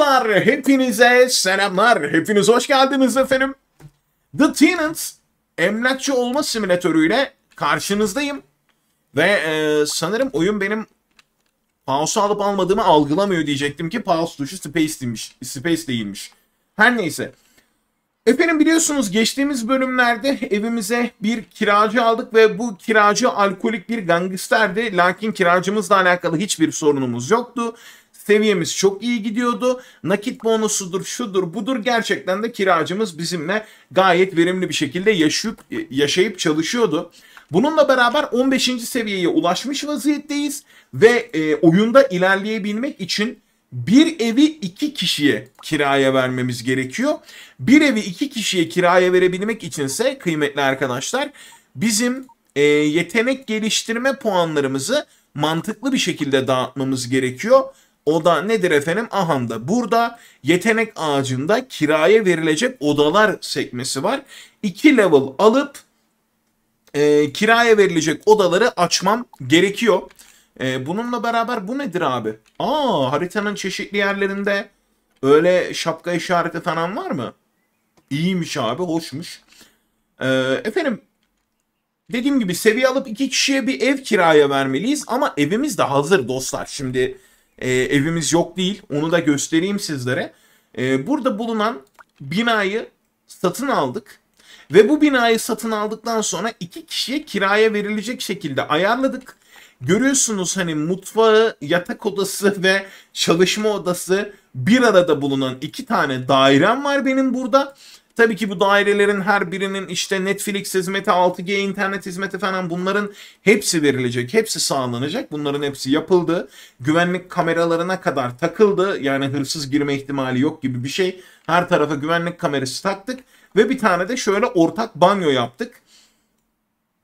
dostlar, hepinize selamlar. Hepiniz hoş geldiniz efendim. The Tenants emlakçı olma simülatörüyle karşınızdayım. Ve e, sanırım oyun benim Paus'u alıp almadığımı algılamıyor diyecektim ki Paus tuşu Space Space değilmiş. Her neyse. Efendim biliyorsunuz geçtiğimiz bölümlerde evimize bir kiracı aldık ve bu kiracı alkolik bir gangsterdi. Lakin kiracımızla alakalı hiçbir sorunumuz yoktu seviyemiz çok iyi gidiyordu. Nakit bonusudur, şudur, budur gerçekten de kiracımız bizimle gayet verimli bir şekilde yaşayıp, e, yaşayıp çalışıyordu. Bununla beraber 15. seviyeye ulaşmış vaziyetteyiz ve e, oyunda ilerleyebilmek için bir evi iki kişiye kiraya vermemiz gerekiyor. Bir evi iki kişiye kiraya verebilmek içinse kıymetli arkadaşlar bizim e, yetenek geliştirme puanlarımızı mantıklı bir şekilde dağıtmamız gerekiyor oda nedir efendim? Ahanda burada yetenek ağacında kiraya verilecek odalar sekmesi var. 2 level alıp e, kiraya verilecek odaları açmam gerekiyor. E, bununla beraber bu nedir abi? Aa haritanın çeşitli yerlerinde öyle şapka işareti falan var mı? İyiymiş abi hoşmuş. E, efendim dediğim gibi seviye alıp iki kişiye bir ev kiraya vermeliyiz ama evimiz de hazır dostlar. Şimdi e, evimiz yok değil. Onu da göstereyim sizlere. E, burada bulunan binayı satın aldık. Ve bu binayı satın aldıktan sonra iki kişiye kiraya verilecek şekilde ayarladık. Görüyorsunuz hani mutfağı, yatak odası ve çalışma odası bir arada bulunan iki tane dairem var benim burada. Tabii ki bu dairelerin her birinin işte Netflix hizmeti, 6G internet hizmeti falan bunların hepsi verilecek, hepsi sağlanacak. Bunların hepsi yapıldı. Güvenlik kameralarına kadar takıldı. Yani hırsız girme ihtimali yok gibi bir şey. Her tarafa güvenlik kamerası taktık ve bir tane de şöyle ortak banyo yaptık.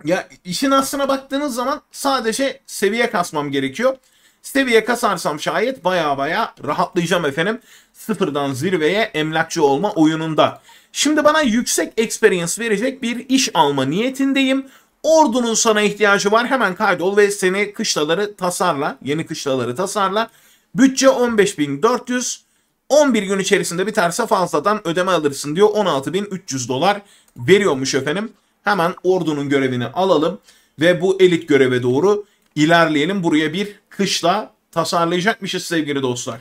Ya işin aslına baktığınız zaman sadece seviye kasmam gerekiyor. Seviye kasarsam şayet baya baya rahatlayacağım efendim. Sıfırdan zirveye emlakçı olma oyununda. Şimdi bana yüksek experience verecek bir iş alma niyetindeyim. Ordunun sana ihtiyacı var. Hemen kaydol ve seni kışlaları tasarla. Yeni kışlaları tasarla. Bütçe 15.400. 11 gün içerisinde biterse fazladan ödeme alırsın diyor. 16.300 dolar veriyormuş efendim. Hemen ordunun görevini alalım ve bu elit göreve doğru ilerleyelim. Buraya bir kışla tasarlayacakmışız sevgili dostlar.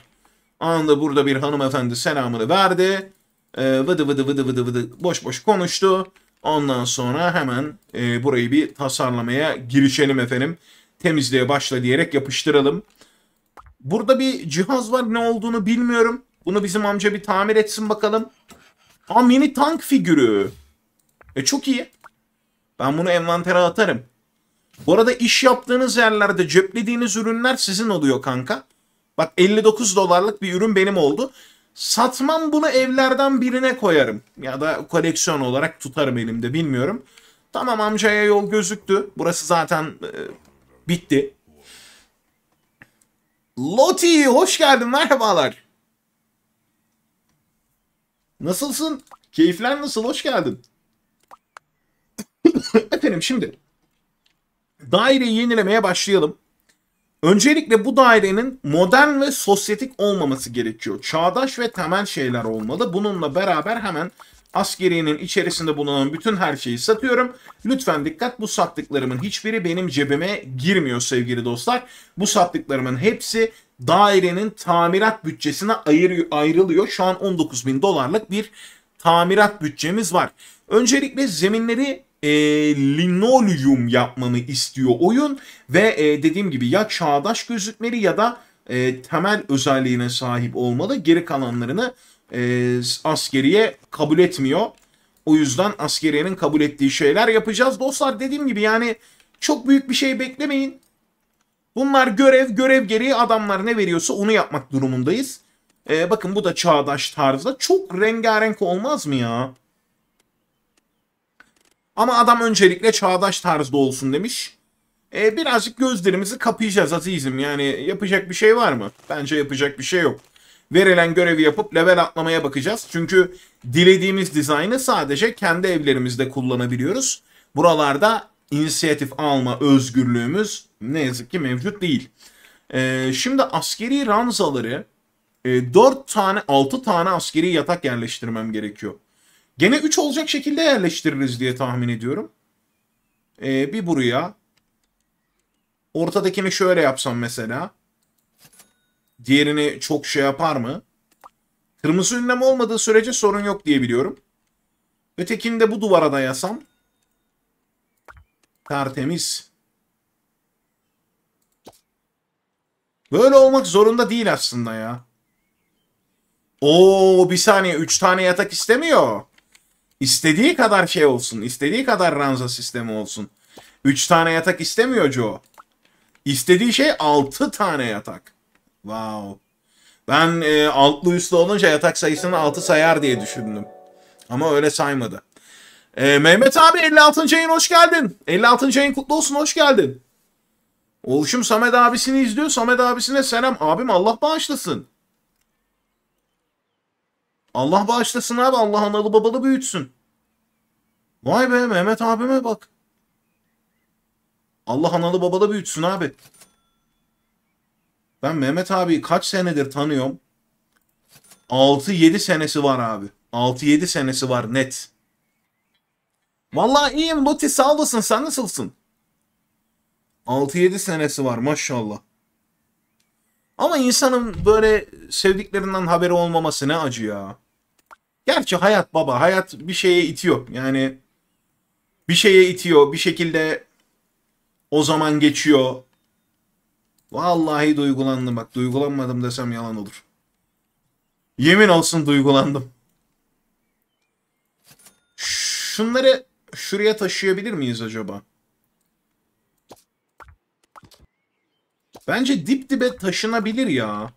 Anında burada bir hanımefendi selamını verdi. E, vıdı vıdı vıdı vıdı vıdı boş boş konuştu. Ondan sonra hemen e, burayı bir tasarlamaya girişelim efendim. Temizliğe başla diyerek yapıştıralım. Burada bir cihaz var ne olduğunu bilmiyorum. Bunu bizim amca bir tamir etsin bakalım. Aa mini tank figürü. E çok iyi. Ben bunu envantere atarım. Bu arada iş yaptığınız yerlerde ceplediğiniz ürünler sizin oluyor kanka. Bak 59 dolarlık bir ürün benim oldu. Satmam bunu evlerden birine koyarım. Ya da koleksiyon olarak tutarım elimde bilmiyorum. Tamam amcaya yol gözüktü. Burası zaten e, bitti. Loti hoş geldin merhabalar. Nasılsın? Keyifler nasıl? Hoş geldin. Efendim şimdi daireyi yenilemeye başlayalım. Öncelikle bu dairenin modern ve sosyetik olmaması gerekiyor. Çağdaş ve temel şeyler olmalı. Bununla beraber hemen askeriyenin içerisinde bulunan bütün her şeyi satıyorum. Lütfen dikkat bu sattıklarımın hiçbiri benim cebime girmiyor sevgili dostlar. Bu sattıklarımın hepsi dairenin tamirat bütçesine ayır, ayrılıyor. Şu an 19 bin dolarlık bir tamirat bütçemiz var. Öncelikle zeminleri e, linolyum yapmanı istiyor oyun ve e, dediğim gibi ya çağdaş gözükmeli ya da e, temel özelliğine sahip olmalı. Geri kalanlarını e, askeriye kabul etmiyor. O yüzden askeriyenin kabul ettiği şeyler yapacağız. Dostlar dediğim gibi yani çok büyük bir şey beklemeyin. Bunlar görev, görev gereği adamlar ne veriyorsa onu yapmak durumundayız. Ee, bakın bu da çağdaş tarzda. Çok rengarenk olmaz mı ya? Ama adam öncelikle çağdaş tarzda olsun demiş. E, birazcık gözlerimizi kapayacağız azizim. Yani yapacak bir şey var mı? Bence yapacak bir şey yok. Verilen görevi yapıp level atlamaya bakacağız. Çünkü dilediğimiz dizaynı sadece kendi evlerimizde kullanabiliyoruz. Buralarda inisiyatif alma özgürlüğümüz ne yazık ki mevcut değil. E, şimdi askeri ranzaları e, 4 tane 6 tane askeri yatak yerleştirmem gerekiyor. Gene 3 olacak şekilde yerleştiririz diye tahmin ediyorum. Ee, bir buraya. Ortadakini şöyle yapsam mesela. Diğerini çok şey yapar mı? Kırmızı ünlem olmadığı sürece sorun yok diye biliyorum. Ötekini de bu duvara dayasam. Tertemiz. Böyle olmak zorunda değil aslında ya. Oo bir saniye 3 tane yatak istemiyor. İstediği kadar şey olsun. istediği kadar ranza sistemi olsun. 3 tane yatak istemiyor Joe. İstediği şey 6 tane yatak. Wow. Ben e, altlı üstlü olunca yatak sayısını 6 sayar diye düşündüm. Ama öyle saymadı. E, Mehmet abi 56. ayın hoş geldin. 56. ayın kutlu olsun hoş geldin. Oluşum Samet abisini izliyor. Samet abisine selam. Abim Allah bağışlasın. Allah bağışlasın abi. Allah analı babalı büyütsün. Vay be Mehmet abime bak. Allah analı babalı büyütsün abi. Ben Mehmet abi kaç senedir tanıyorum. 6-7 senesi var abi. 6-7 senesi var net. Vallahi iyiyim Loti sağ olasın sen nasılsın? 6-7 senesi var maşallah. Ama insanın böyle sevdiklerinden haberi olmaması ne acı ya. Gerçi hayat baba hayat bir şeye itiyor. Yani bir şeye itiyor bir şekilde o zaman geçiyor. Vallahi duygulandım bak duygulanmadım desem yalan olur. Yemin olsun duygulandım. Şunları şuraya taşıyabilir miyiz acaba? Bence dip dibe taşınabilir ya.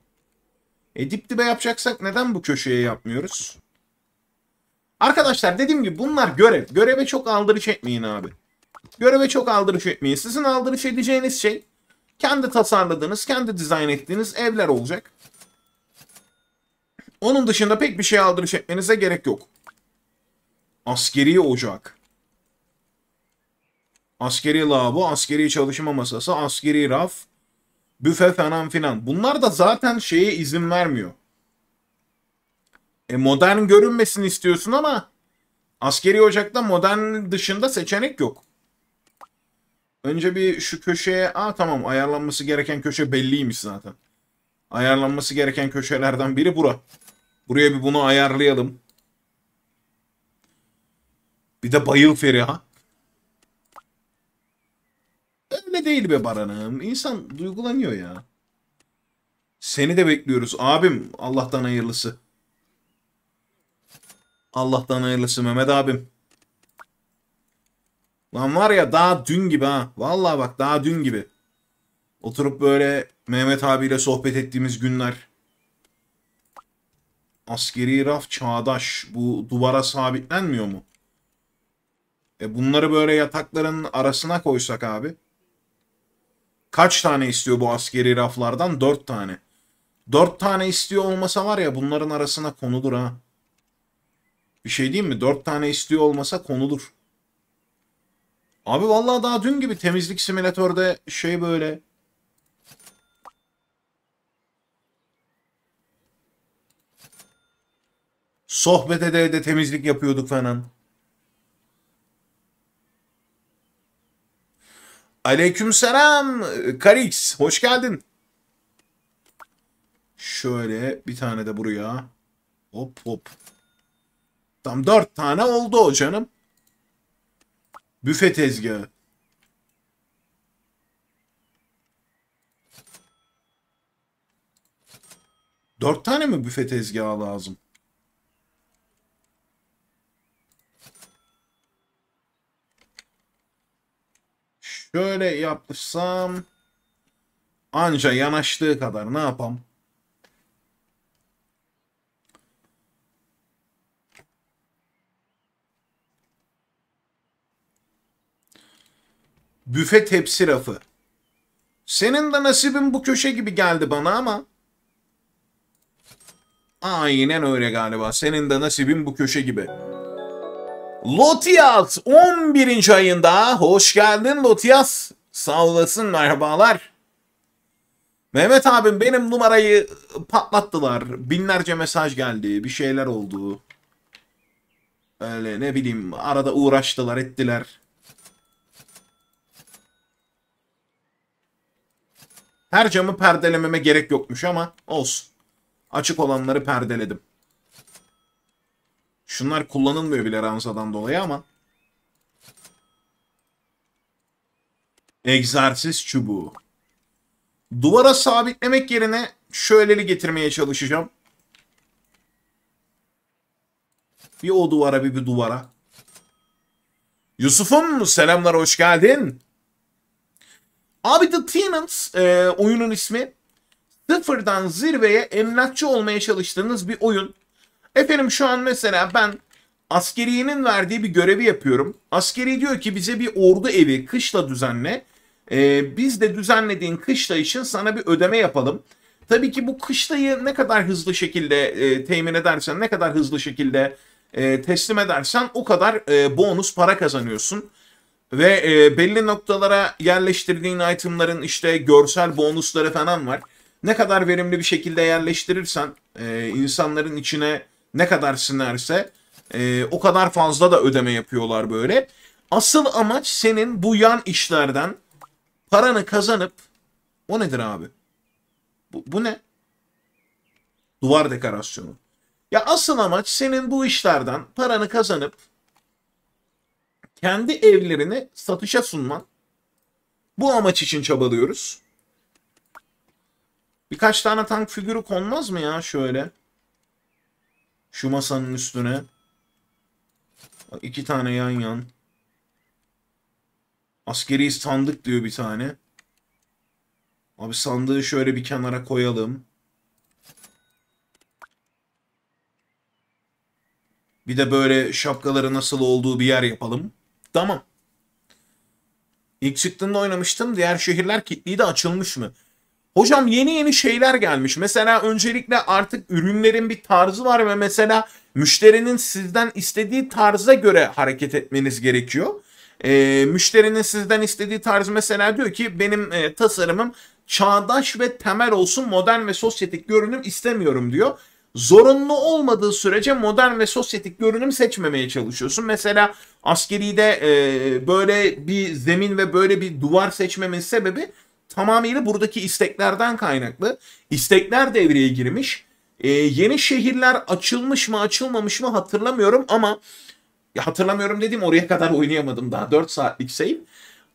E dip dibe yapacaksak neden bu köşeye yapmıyoruz? Arkadaşlar dediğim gibi bunlar görev. Göreve çok aldırış etmeyin abi. Göreve çok aldırış etmeyin. Sizin aldırış edeceğiniz şey kendi tasarladığınız, kendi dizayn ettiğiniz evler olacak. Onun dışında pek bir şey aldırış etmenize gerek yok. Askeri ocak. Askeri lavabo, askeri çalışma masası, askeri raf, büfe falan filan. Bunlar da zaten şeye izin vermiyor. E modern görünmesini istiyorsun ama askeri ocakta modern dışında seçenek yok. Önce bir şu köşeye, aa tamam ayarlanması gereken köşe belliymiş zaten. Ayarlanması gereken köşelerden biri bura. Buraya bir bunu ayarlayalım. Bir de bayıl Feriha. Öyle değil be Baran'ım. İnsan duygulanıyor ya. Seni de bekliyoruz abim. Allah'tan hayırlısı. Allah'tan hayırlısı Mehmet abim. Lan var ya daha dün gibi ha. Vallahi bak daha dün gibi. Oturup böyle Mehmet abiyle sohbet ettiğimiz günler. Askeri raf çağdaş. Bu duvara sabitlenmiyor mu? E bunları böyle yatakların arasına koysak abi. Kaç tane istiyor bu askeri raflardan? Dört tane. Dört tane istiyor olmasa var ya bunların arasına konulur ha. Bir şey diyeyim mi? Dört tane istiyor olmasa konulur. Abi vallahi daha dün gibi temizlik simülatörde şey böyle Sohbet ede ede temizlik yapıyorduk falan. Aleykümselam Karix. Hoş geldin. Şöyle bir tane de buraya. Hop hop. Tam dört tane oldu o canım. Büfe tezgahı. Dört tane mi büfe tezgahı lazım? Şöyle yapışsam anca yanaştığı kadar ne yapam? büfe tepsi rafı. Senin de nasibin bu köşe gibi geldi bana ama. Aynen öyle galiba. Senin de nasibin bu köşe gibi. Lotiyat 11. ayında. Hoş geldin Lotiyat. Sağ olasın merhabalar. Mehmet abim benim numarayı patlattılar. Binlerce mesaj geldi. Bir şeyler oldu. Öyle ne bileyim arada uğraştılar ettiler. Her camı perdelememe gerek yokmuş ama olsun. Açık olanları perdeledim. Şunlar kullanılmıyor bile ranzadan dolayı ama. Egzersiz çubuğu. Duvara sabitlemek yerine şöyleli getirmeye çalışacağım. Bir o duvara bir bir duvara. Yusuf'um selamlar hoş geldin. Abi The Tenants e, oyunun ismi. Sıfırdan zirveye emlakçı olmaya çalıştığınız bir oyun. Efendim şu an mesela ben askeriyenin verdiği bir görevi yapıyorum. Askeri diyor ki bize bir ordu evi kışla düzenle. Ee, biz de düzenlediğin kışla için sana bir ödeme yapalım. Tabii ki bu kışlayı ne kadar hızlı şekilde e, temin edersen, ne kadar hızlı şekilde e, teslim edersen o kadar e, bonus para kazanıyorsun. Ve e, belli noktalara yerleştirdiğin itemların işte görsel bonusları falan var. Ne kadar verimli bir şekilde yerleştirirsen e, insanların içine ne kadar sinerse e, o kadar fazla da ödeme yapıyorlar böyle. Asıl amaç senin bu yan işlerden paranı kazanıp o nedir abi? Bu, bu ne? Duvar dekorasyonu. Ya asıl amaç senin bu işlerden paranı kazanıp kendi evlerini satışa sunman. Bu amaç için çabalıyoruz. Birkaç tane tank figürü konmaz mı ya şöyle? Şu masanın üstüne. İki tane yan yan. Askeri sandık diyor bir tane. Abi sandığı şöyle bir kenara koyalım. Bir de böyle şapkaları nasıl olduğu bir yer yapalım çıktı ama. İlk çıktığında oynamıştım. Diğer şehirler kilitliydi açılmış mı? Hocam yeni yeni şeyler gelmiş. Mesela öncelikle artık ürünlerin bir tarzı var ve mesela müşterinin sizden istediği tarza göre hareket etmeniz gerekiyor. E, müşterinin sizden istediği tarz mesela diyor ki benim e, tasarımım çağdaş ve temel olsun modern ve sosyetik görünüm istemiyorum diyor zorunlu olmadığı sürece modern ve sosyetik görünüm seçmemeye çalışıyorsun. Mesela askeride e, böyle bir zemin ve böyle bir duvar seçmemin sebebi tamamıyla buradaki isteklerden kaynaklı. İstekler devreye girmiş. E, yeni şehirler açılmış mı açılmamış mı hatırlamıyorum ama ya hatırlamıyorum dedim oraya kadar oynayamadım daha 4 saatlik save.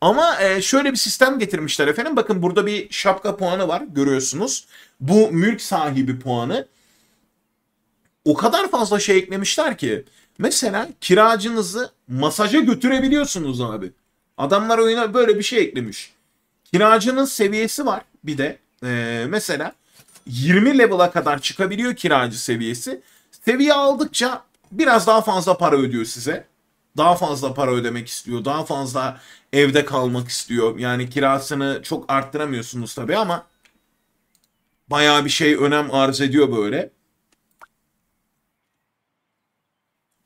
Ama e, şöyle bir sistem getirmişler efendim. Bakın burada bir şapka puanı var görüyorsunuz. Bu mülk sahibi puanı o kadar fazla şey eklemişler ki. Mesela kiracınızı masaja götürebiliyorsunuz abi. Adamlar oyuna böyle bir şey eklemiş. Kiracının seviyesi var bir de. Ee, mesela 20 level'a kadar çıkabiliyor kiracı seviyesi. Seviye aldıkça biraz daha fazla para ödüyor size. Daha fazla para ödemek istiyor. Daha fazla evde kalmak istiyor. Yani kirasını çok arttıramıyorsunuz tabii ama bayağı bir şey önem arz ediyor böyle.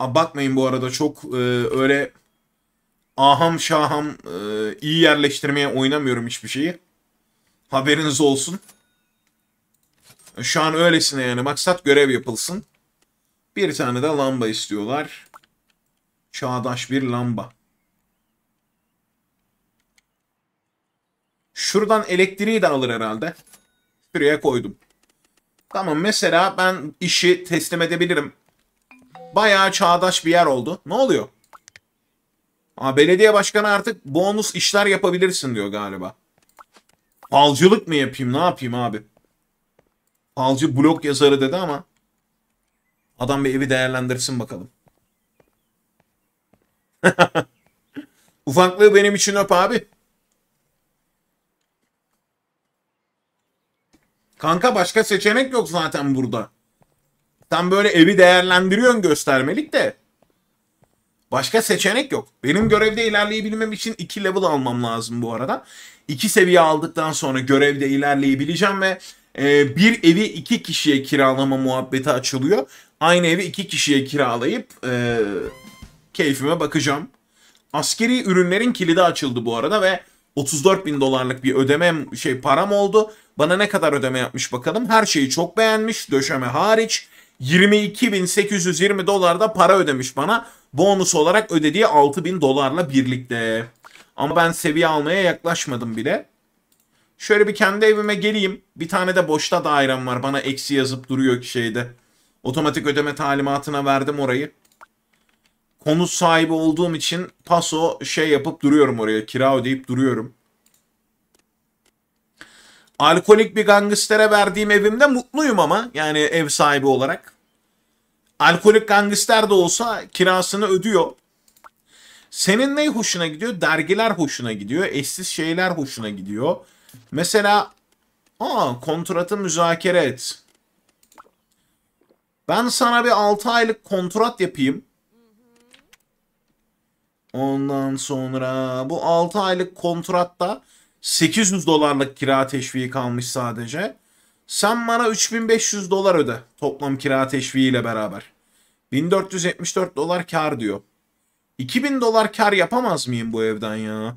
Bakmayın bu arada çok e, öyle aham şaham e, iyi yerleştirmeye oynamıyorum hiçbir şeyi. Haberiniz olsun. Şu an öylesine yani maksat görev yapılsın. Bir tane de lamba istiyorlar. Çağdaş bir lamba. Şuradan elektriği de alır herhalde. Şuraya koydum. Tamam mesela ben işi teslim edebilirim. Bayağı çağdaş bir yer oldu. Ne oluyor? Aa, belediye başkanı artık bonus işler yapabilirsin diyor galiba. Falcılık mı yapayım ne yapayım abi? Falcı blok yazarı dedi ama adam bir evi değerlendirsin bakalım. Ufaklığı benim için öp abi. Kanka başka seçenek yok zaten burada. Sen böyle evi değerlendiriyorsun göstermelik de. Başka seçenek yok. Benim görevde ilerleyebilmem için iki level almam lazım bu arada. İki seviye aldıktan sonra görevde ilerleyebileceğim ve e, bir evi iki kişiye kiralama muhabbeti açılıyor. Aynı evi iki kişiye kiralayıp e, keyfime bakacağım. Askeri ürünlerin kilidi açıldı bu arada ve 34 bin dolarlık bir ödemem şey param oldu. Bana ne kadar ödeme yapmış bakalım. Her şeyi çok beğenmiş. Döşeme hariç. 22.820 dolar da para ödemiş bana. Bonus olarak ödediği 6.000 dolarla birlikte. Ama ben seviye almaya yaklaşmadım bile. Şöyle bir kendi evime geleyim. Bir tane de boşta dairem var. Bana eksi yazıp duruyor ki şeyde. Otomatik ödeme talimatına verdim orayı. Konut sahibi olduğum için paso şey yapıp duruyorum oraya. Kira ödeyip duruyorum. Alkolik bir gangstere verdiğim evimde mutluyum ama yani ev sahibi olarak. Alkolik gangster de olsa kirasını ödüyor. Senin ne hoşuna gidiyor? Dergiler hoşuna gidiyor. Eşsiz şeyler hoşuna gidiyor. Mesela aa kontratı müzakere et. Ben sana bir 6 aylık kontrat yapayım. Ondan sonra bu 6 aylık kontratta 800 dolarlık kira teşviği kalmış sadece. Sen bana 3500 dolar öde toplam kira teşviği ile beraber. 1474 dolar kar diyor. 2000 dolar kar yapamaz mıyım bu evden ya?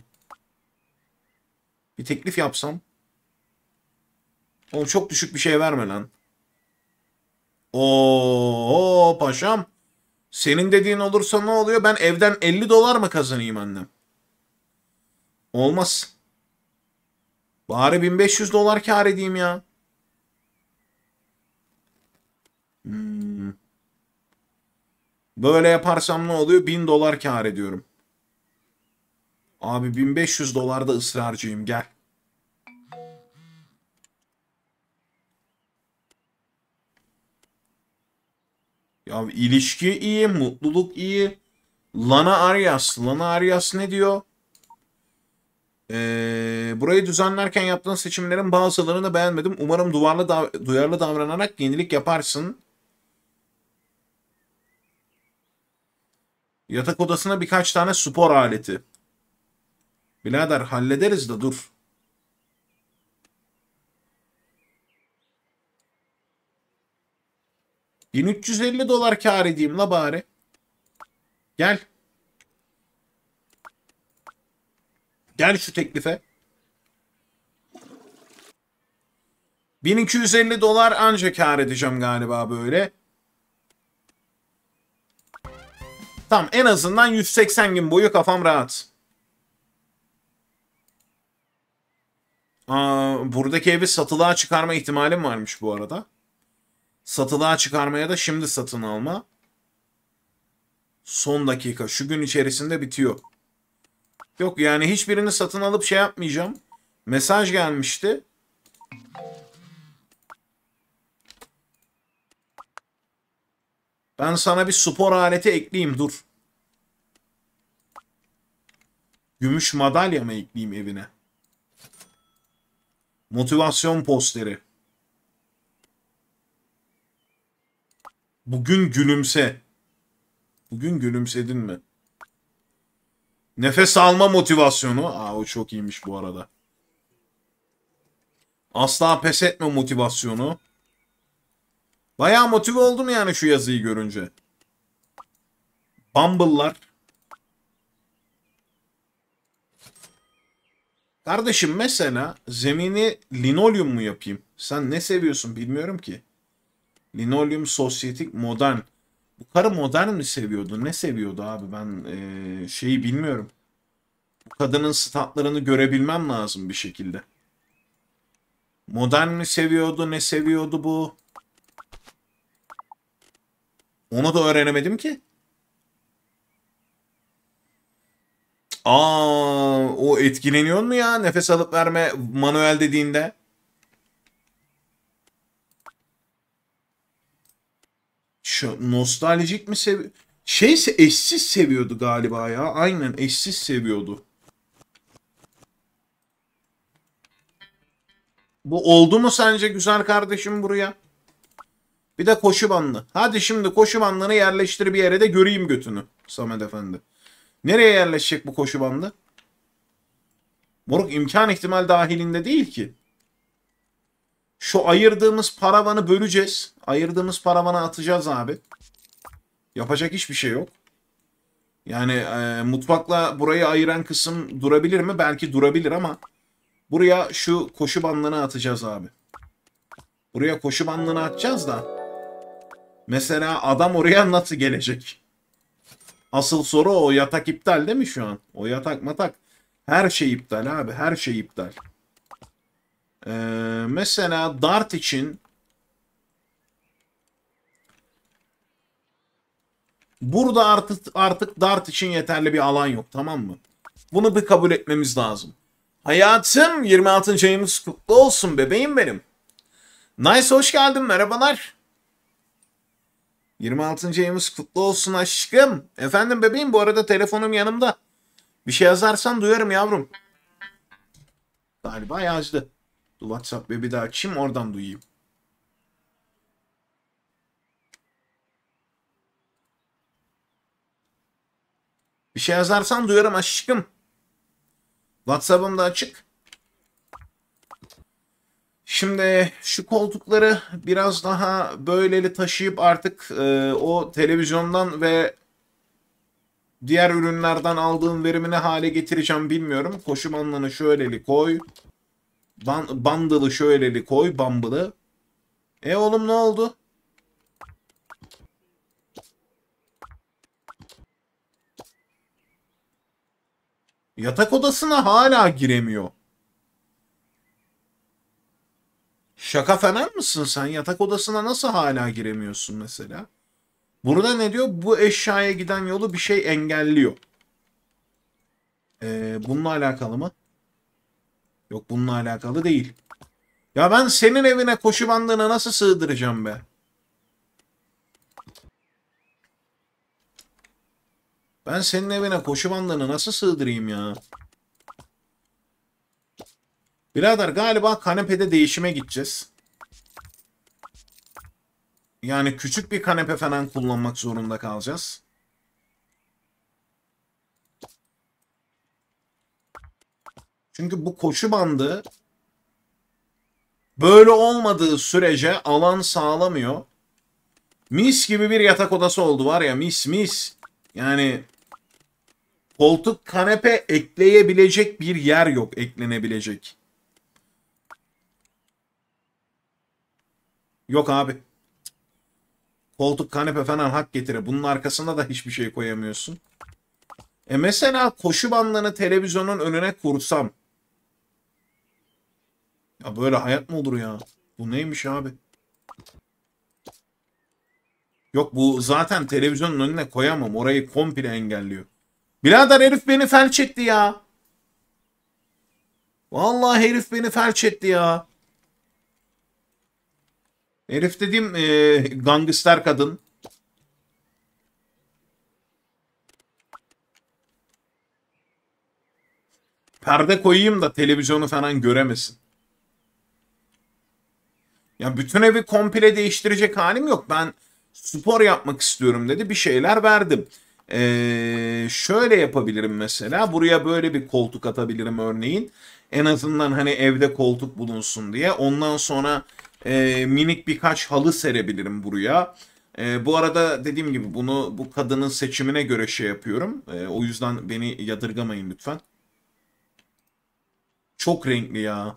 Bir teklif yapsam. Oğlum çok düşük bir şey verme lan. Oo paşam. Senin dediğin olursa ne oluyor? Ben evden 50 dolar mı kazanayım annem? Olmaz. Bari 1500 dolar kar edeyim ya. Hmm. Böyle yaparsam ne oluyor? 1000 dolar kar ediyorum. Abi 1500 da ısrarcıyım gel. Ya ilişki iyi, mutluluk iyi. Lana Arias, Lana Arias ne diyor? Ee, burayı düzenlerken yaptığın seçimlerin bazılarını beğenmedim. Umarım duvarlı dav duyarlı davranarak yenilik yaparsın. Yatak odasına birkaç tane spor aleti. Birader hallederiz de dur. ...1350 dolar kar edeyim la bari. Gel. Gel şu teklife. 1250 dolar ancak kar edeceğim galiba böyle. Tamam en azından 180 gün boyu kafam rahat. Aa, buradaki evi satılığa çıkarma ihtimalim varmış bu arada. Satılığa çıkarmaya da şimdi satın alma. Son dakika şu gün içerisinde bitiyor. Yok yani hiçbirini satın alıp şey yapmayacağım. Mesaj gelmişti. Ben sana bir spor aleti ekleyeyim dur. Gümüş madalya mı ekleyeyim evine? Motivasyon posteri. Bugün gülümse. Bugün gülümsedin mi? Nefes alma motivasyonu. Aa o çok iyiymiş bu arada. Asla pes etme motivasyonu. Bayağı motive oldum yani şu yazıyı görünce. Bumble'lar. Kardeşim mesela zemini linolyum mu yapayım? Sen ne seviyorsun bilmiyorum ki. Linolyum sosyetik modern. Bu karı modern mi seviyordu? Ne seviyordu abi? Ben e, şeyi bilmiyorum. Bu kadının statlarını görebilmem lazım bir şekilde. Modern mi seviyordu? Ne seviyordu bu? Onu da öğrenemedim ki. Aa, o etkileniyor mu ya nefes alıp verme manuel dediğinde? şu nostaljik mi seviyor? Şeyse eşsiz seviyordu galiba ya. Aynen eşsiz seviyordu. Bu oldu mu sence güzel kardeşim buraya? Bir de koşu bandı. Hadi şimdi koşu bandını yerleştir bir yere de göreyim götünü Samet Efendi. Nereye yerleşecek bu koşu bandı? Moruk imkan ihtimal dahilinde değil ki. Şu ayırdığımız paravanı böleceğiz. Ayırdığımız paravana atacağız abi. Yapacak hiçbir şey yok. Yani e, mutfakla burayı ayıran kısım durabilir mi? Belki durabilir ama buraya şu koşu bandını atacağız abi. Buraya koşu bandını atacağız da mesela adam oraya nasıl gelecek? Asıl soru o yatak iptal değil mi şu an? O yatak matak her şey iptal abi her şey iptal. Ee, mesela Dart için burada artık, artık Dart için yeterli bir alan yok tamam mı? Bunu bir kabul etmemiz lazım. Hayatım 26. ayımız kutlu olsun bebeğim benim. Nice hoş geldin merhabalar. 26. ayımız kutlu olsun aşkım. Efendim bebeğim bu arada telefonum yanımda. Bir şey yazarsan duyarım yavrum. Galiba yazdı. Dur WhatsApp bir daha açayım oradan duyayım. Bir şey yazarsan duyarım aşkım. WhatsApp'ım da açık. Şimdi şu koltukları biraz daha böyleli taşıyıp artık e, o televizyondan ve diğer ürünlerden aldığım verimini hale getireceğim bilmiyorum. Koşu bandını şöyleli koy. Ban şöyleli koy bambını. E oğlum ne oldu? Yatak odasına hala giremiyor. Şaka falan mısın sen? Yatak odasına nasıl hala giremiyorsun mesela? Burada ne diyor? Bu eşyaya giden yolu bir şey engelliyor. Ee, bununla alakalı mı? Yok bununla alakalı değil. Ya ben senin evine koşu bandına nasıl sığdıracağım be? Ben senin evine koşu bandını nasıl sığdırayım ya? Birader galiba kanepede değişime gideceğiz. Yani küçük bir kanepe falan kullanmak zorunda kalacağız. Çünkü bu koşu bandı böyle olmadığı sürece alan sağlamıyor. Mis gibi bir yatak odası oldu var ya mis mis. Yani koltuk kanepe ekleyebilecek bir yer yok eklenebilecek. Yok abi. Koltuk kanepe falan hak getire. Bunun arkasında da hiçbir şey koyamıyorsun. E mesela koşu bandını televizyonun önüne kursam ya böyle hayat mı olur ya? Bu neymiş abi? Yok bu zaten televizyonun önüne koyamam. Orayı komple engelliyor. Birader herif beni felç etti ya. Vallahi herif beni felç etti ya. Herif dediğim e, gangster kadın. Perde koyayım da televizyonu falan göremesin. Ya bütün evi komple değiştirecek halim yok. Ben spor yapmak istiyorum dedi. Bir şeyler verdim. Ee, şöyle yapabilirim mesela. Buraya böyle bir koltuk atabilirim örneğin. En azından hani evde koltuk bulunsun diye. Ondan sonra e, minik birkaç halı serebilirim buraya. E, bu arada dediğim gibi bunu bu kadının seçimine göre şey yapıyorum. E, o yüzden beni yadırgamayın lütfen. Çok renkli ya.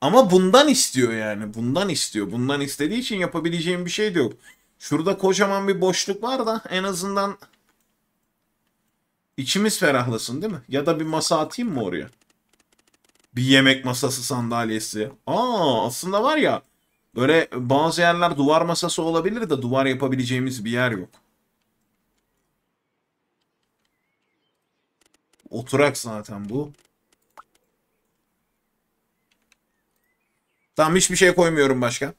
Ama bundan istiyor yani. Bundan istiyor. Bundan istediği için yapabileceğim bir şey de yok. Şurada kocaman bir boşluk var da en azından içimiz ferahlasın değil mi? Ya da bir masa atayım mı oraya? Bir yemek masası sandalyesi. Aa aslında var ya böyle bazı yerler duvar masası olabilir de duvar yapabileceğimiz bir yer yok. Oturak zaten bu. Tamam hiçbir şey koymuyorum başka.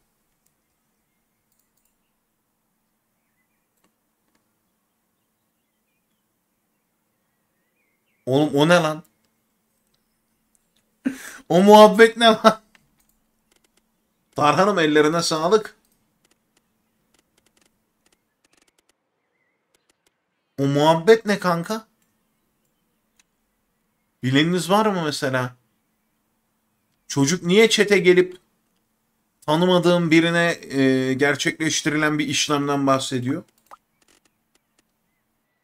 Oğlum o ne lan? o muhabbet ne lan? Tarhan'ım ellerine sağlık. O muhabbet ne kanka? Bileniniz var mı mesela? Çocuk niye çete gelip tanımadığım birine e, gerçekleştirilen bir işlemden bahsediyor.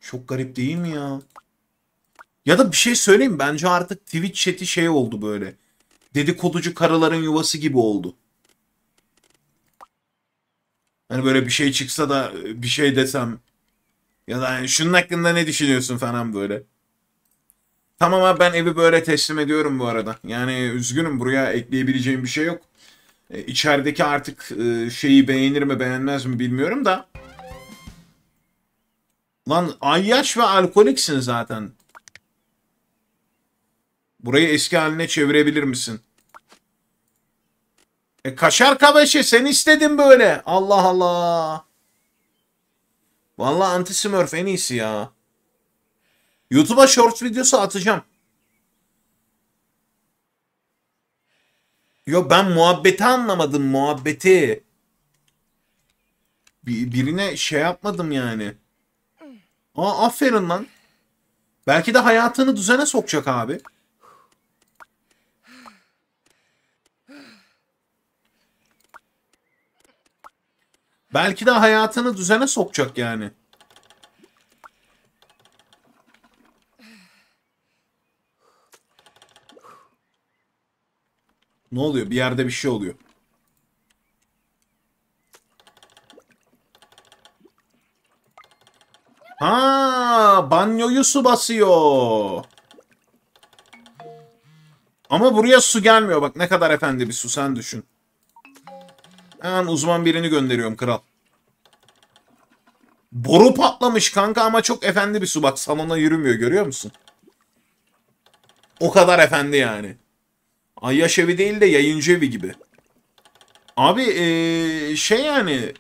Çok garip değil mi ya? Ya da bir şey söyleyeyim bence artık Twitch chat'i şey oldu böyle. Dedikoducu karıların yuvası gibi oldu. Hani böyle bir şey çıksa da e, bir şey desem ya da yani şunun hakkında ne düşünüyorsun falan böyle. Tamam abi ben evi böyle teslim ediyorum bu arada. Yani üzgünüm buraya ekleyebileceğim bir şey yok. E, içerideki artık e, şeyi beğenir mi beğenmez mi bilmiyorum da. Lan ayyaş ve alkoliksin zaten. Burayı eski haline çevirebilir misin? E kaşar kabaşı sen istedin böyle. Allah Allah. Vallahi anti smurf en iyisi ya. YouTube'a short videosu atacağım. Yo ben muhabbeti anlamadım muhabbeti. Bir, birine şey yapmadım yani. Aa aferin lan. Belki de hayatını düzene sokacak abi. Belki de hayatını düzene sokacak yani. Ne oluyor? Bir yerde bir şey oluyor. Ha, banyoyu su basıyor. Ama buraya su gelmiyor. Bak ne kadar efendi bir su sen düşün. Hemen uzman birini gönderiyorum kral. Boru patlamış kanka ama çok efendi bir su. Bak salona yürümüyor görüyor musun? O kadar efendi yani. Ayyaş evi değil de yayıncı evi gibi. Abi ee, şey yani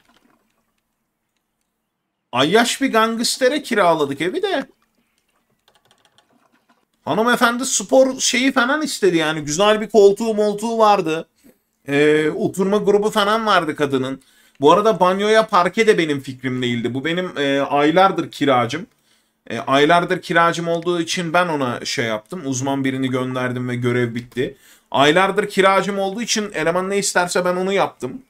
Ayyaş bir gangstere kiraladık evi de. Hanımefendi spor şeyi falan istedi yani. Güzel bir koltuğu moltuğu vardı. Ee, oturma grubu falan vardı kadının. Bu arada banyoya parke de benim fikrim değildi. Bu benim e, aylardır kiracım. E, aylardır kiracım olduğu için ben ona şey yaptım. Uzman birini gönderdim ve görev bitti. Aylardır kiracım olduğu için eleman ne isterse ben onu yaptım.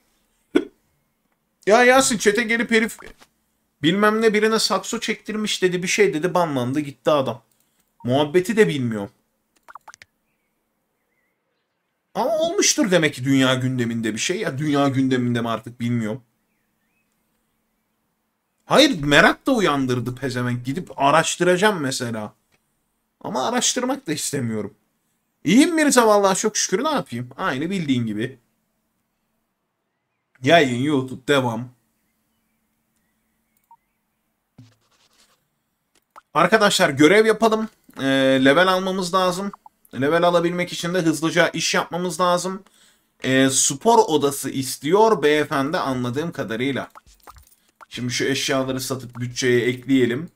ya Yasin çete gelip herif bilmem ne birine sakso çektirmiş dedi bir şey dedi banlandı gitti adam. Muhabbeti de bilmiyorum. Ama olmuştur demek ki dünya gündeminde bir şey. Ya dünya gündeminde mi artık bilmiyorum. Hayır merak da uyandırdı pezevenk. Gidip araştıracağım mesela. Ama araştırmak da istemiyorum. İyiyim Mirza vallahi çok şükür ne yapayım. Aynı bildiğin gibi. Yayın YouTube devam. Arkadaşlar görev yapalım. E, level almamız lazım. Level alabilmek için de hızlıca iş yapmamız lazım. E, spor odası istiyor beyefendi anladığım kadarıyla. Şimdi şu eşyaları satıp bütçeye ekleyelim.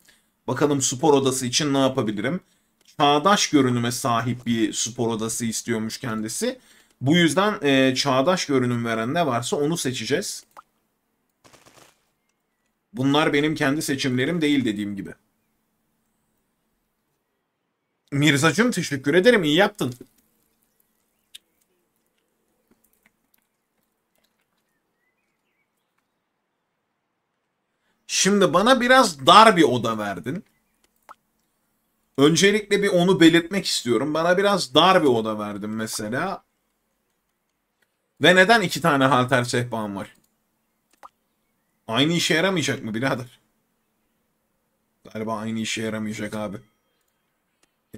Bakalım spor odası için ne yapabilirim? çağdaş görünüme sahip bir spor odası istiyormuş kendisi. Bu yüzden e, çağdaş görünüm veren ne varsa onu seçeceğiz. Bunlar benim kendi seçimlerim değil dediğim gibi. Mirzacım teşekkür ederim iyi yaptın. Şimdi bana biraz dar bir oda verdin. Öncelikle bir onu belirtmek istiyorum. Bana biraz dar bir oda verdin mesela. Ve neden iki tane halter sehpam var? Aynı işe yaramayacak mı birader? Galiba aynı işe yaramayacak abi.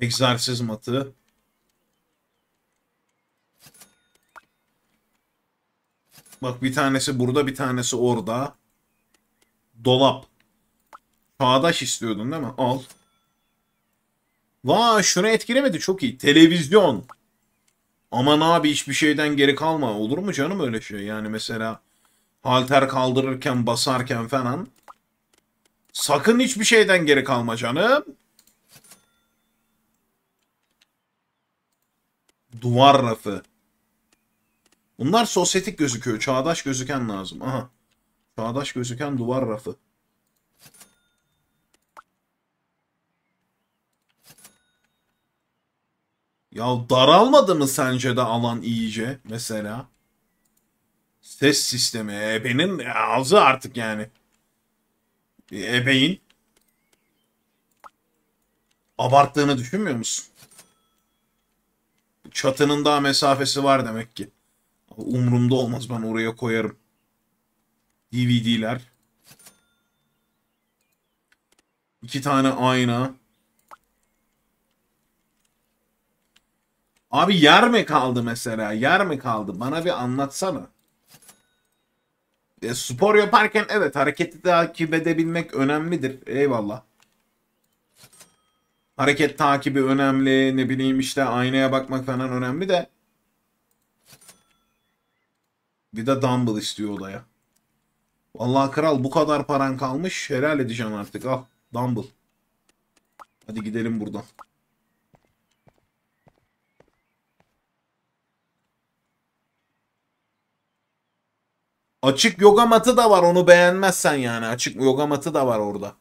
Egzersiz matı. Bak bir tanesi burada bir tanesi orada. Dolap. Çağdaş istiyordun değil mi? Al. Vay şunu etkilemedi çok iyi. Televizyon. Aman abi hiçbir şeyden geri kalma. Olur mu canım öyle şey? Yani mesela halter kaldırırken basarken falan. Sakın hiçbir şeyden geri kalma canım. Duvar rafı. Bunlar sosyetik gözüküyor. Çağdaş gözüken lazım. Aha. Çağdaş gözüken duvar rafı. Ya daralmadı mı sence de alan iyice mesela? Ses sistemi ebenin e, ağzı artık yani. E, ebeğin. Abarttığını düşünmüyor musun? Çatının daha mesafesi var demek ki. Umrumda olmaz ben oraya koyarım. DVD'ler. İki tane ayna. Abi yer mi kaldı mesela? Yer mi kaldı? Bana bir anlatsana. E, spor yaparken evet hareketi takip edebilmek önemlidir. Eyvallah. Hareket takibi önemli. Ne bileyim işte aynaya bakmak falan önemli de. Bir de dumbbell istiyor odaya. Vallahi kral bu kadar paran kalmış. Helal edeceğim artık. Al dumbbell. Hadi gidelim buradan. Açık yoga matı da var onu beğenmezsen yani. Açık yoga matı da var orada.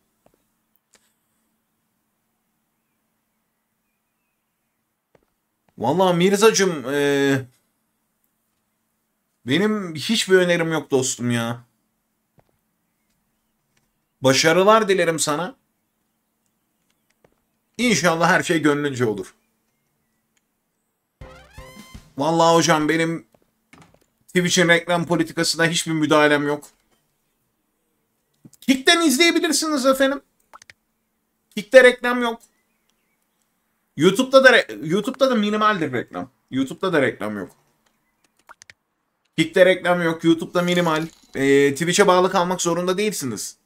Vallahi Mirzacım ee, benim hiçbir önerim yok dostum ya. Başarılar dilerim sana. İnşallah her şey gönlünce olur. Vallahi hocam benim Twitch'in reklam politikasına hiçbir müdahalem yok. Kik'ten izleyebilirsiniz efendim. Kik'te reklam yok. YouTube'da da YouTube'da da minimaldir reklam. YouTube'da da reklam yok. Kik'te reklam yok. YouTube'da minimal. Ee, Twitch'e bağlı kalmak zorunda değilsiniz.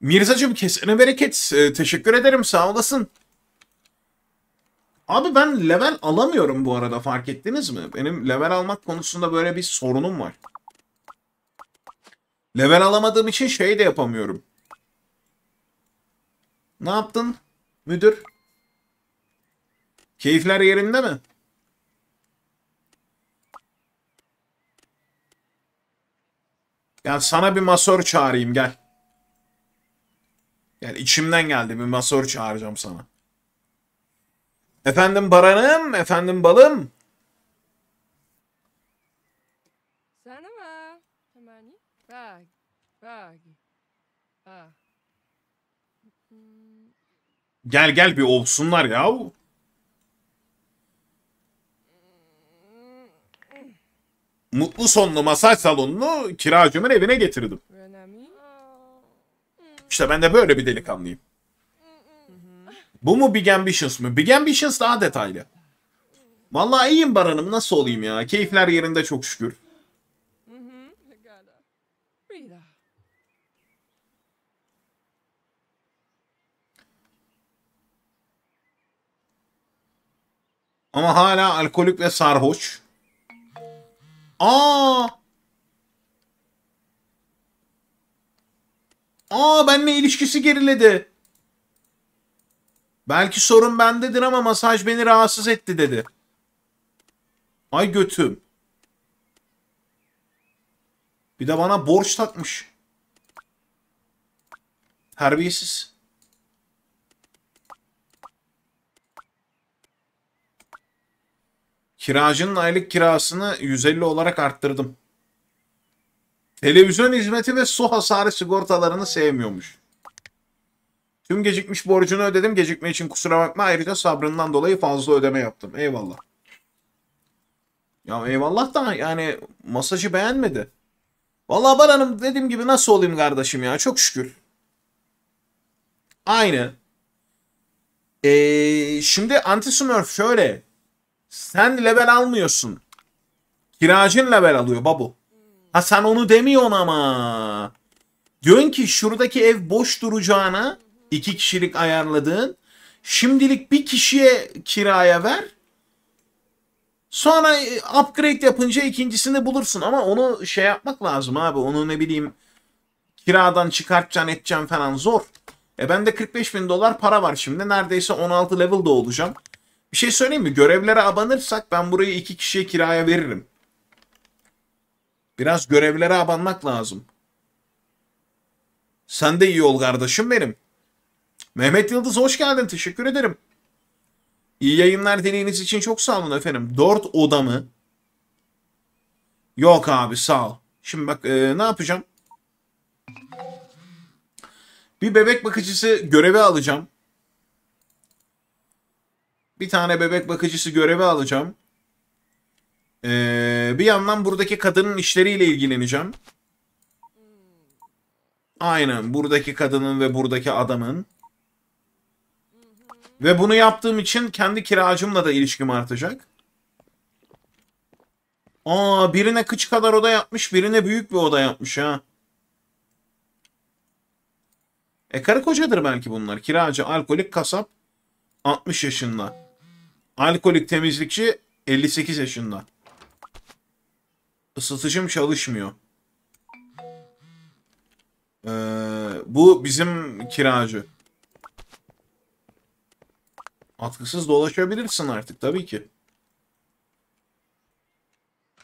Mirzacığım kesene bereket. Ee, teşekkür ederim. Sağ olasın. Abi ben level alamıyorum bu arada fark ettiniz mi? Benim level almak konusunda böyle bir sorunum var. Level alamadığım için şey de yapamıyorum. Ne yaptın müdür? Keyifler yerinde mi? Yani sana bir masör çağırayım gel. Yani içimden geldi bir masör çağıracağım sana. Efendim baranım, efendim balım. Gel gel bir olsunlar ya. Mutlu sonlu masaj salonunu kiracımın evine getirdim. İşte ben de böyle bir delikanlıyım. Bu mu Big Ambitions mı? Big Ambitions daha detaylı. Vallahi iyiyim Baran'ım nasıl olayım ya. Keyifler yerinde çok şükür. Ama hala alkolik ve sarhoş. Aa! Aa benle ilişkisi geriledi. Belki sorun bendedir ama masaj beni rahatsız etti dedi. Ay götüm. Bir de bana borç takmış. Terbiyesiz. Kiracının aylık kirasını 150 olarak arttırdım. Televizyon hizmeti ve su hasarı sigortalarını sevmiyormuş. Tüm gecikmiş borcunu ödedim. Gecikme için kusura bakma. Ayrıca sabrından dolayı fazla ödeme yaptım. Eyvallah. Ya eyvallah da yani masajı beğenmedi. Vallahi ben dediğim gibi nasıl olayım kardeşim ya çok şükür. Aynı. Ee, şimdi anti şöyle. Sen level almıyorsun. Kiracın level alıyor babu. Ha sen onu demiyorsun ama. Diyorsun ki şuradaki ev boş duracağına iki kişilik ayarladığın. Şimdilik bir kişiye kiraya ver. Sonra e, upgrade yapınca ikincisini bulursun ama onu şey yapmak lazım abi. Onu ne bileyim kiradan çıkartacaksın edeceğim falan zor. E ben de 45 bin dolar para var şimdi. Neredeyse 16 level'da olacağım. Bir şey söyleyeyim mi? Görevlere abanırsak ben burayı iki kişiye kiraya veririm. Biraz görevlere abanmak lazım. Sen de iyi ol kardeşim benim. Mehmet Yıldız hoş geldin. Teşekkür ederim. İyi yayınlar dileğiniz için çok sağ olun efendim. Dört oda mı? Yok abi sağ ol. Şimdi bak e, ne yapacağım? Bir bebek bakıcısı görevi alacağım. Bir tane bebek bakıcısı görevi alacağım. Ee, bir yandan buradaki kadının işleriyle ilgileneceğim. Aynen buradaki kadının ve buradaki adamın. Ve bunu yaptığım için kendi kiracımla da ilişkim artacak. Aa birine kıç kadar oda yapmış birine büyük bir oda yapmış ha. E karı kocadır belki bunlar. Kiracı, alkolik, kasap 60 yaşında. Alkolik temizlikçi 58 yaşında. Isıtıcım çalışmıyor. Ee, bu bizim kiracı. Atkısız dolaşabilirsin artık tabii ki.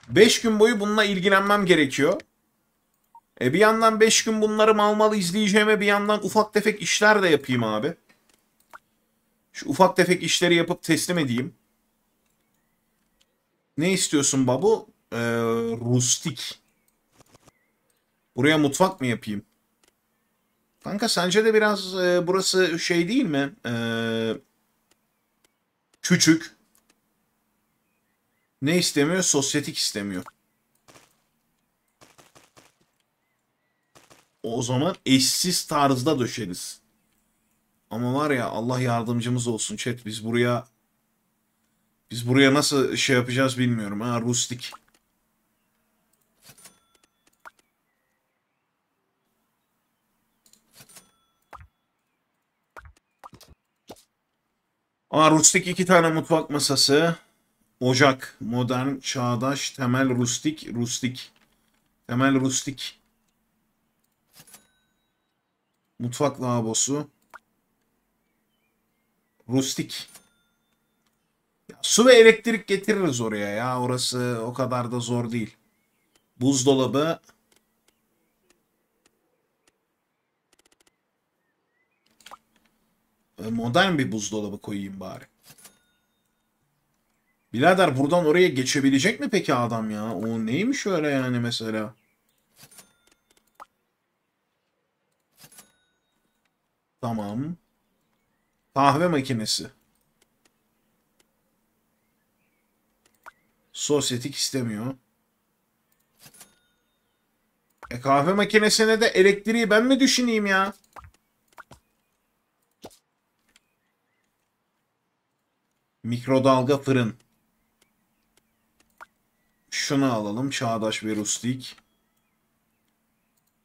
5 gün boyu bununla ilgilenmem gerekiyor. E bir yandan 5 gün bunları mal mal izleyeceğime bir yandan ufak tefek işler de yapayım abi. Şu ufak tefek işleri yapıp teslim edeyim. Ne istiyorsun babu? Ee, rustik. Buraya mutfak mı yapayım? Kanka sence de biraz e, burası şey değil mi? Eee Küçük. Ne istemiyor? Sosyetik istemiyor. O zaman eşsiz tarzda döşeriz. Ama var ya Allah yardımcımız olsun chat. Biz buraya biz buraya nasıl şey yapacağız bilmiyorum ha rustik. Aa, rustik iki tane mutfak masası. Ocak, modern, çağdaş, temel, rustik, rustik. Temel rustik. Mutfak lavabosu. Rustik. Ya, su ve elektrik getiririz oraya ya. Orası o kadar da zor değil. Buzdolabı. E, modern bir buzdolabı koyayım bari. Birader buradan oraya geçebilecek mi peki adam ya? O neymiş öyle yani mesela? Tamam. Kahve makinesi. Sosyetik istemiyor. E kahve makinesine de elektriği ben mi düşüneyim ya? Mikrodalga fırın. Şunu alalım. Çağdaş ve rustik.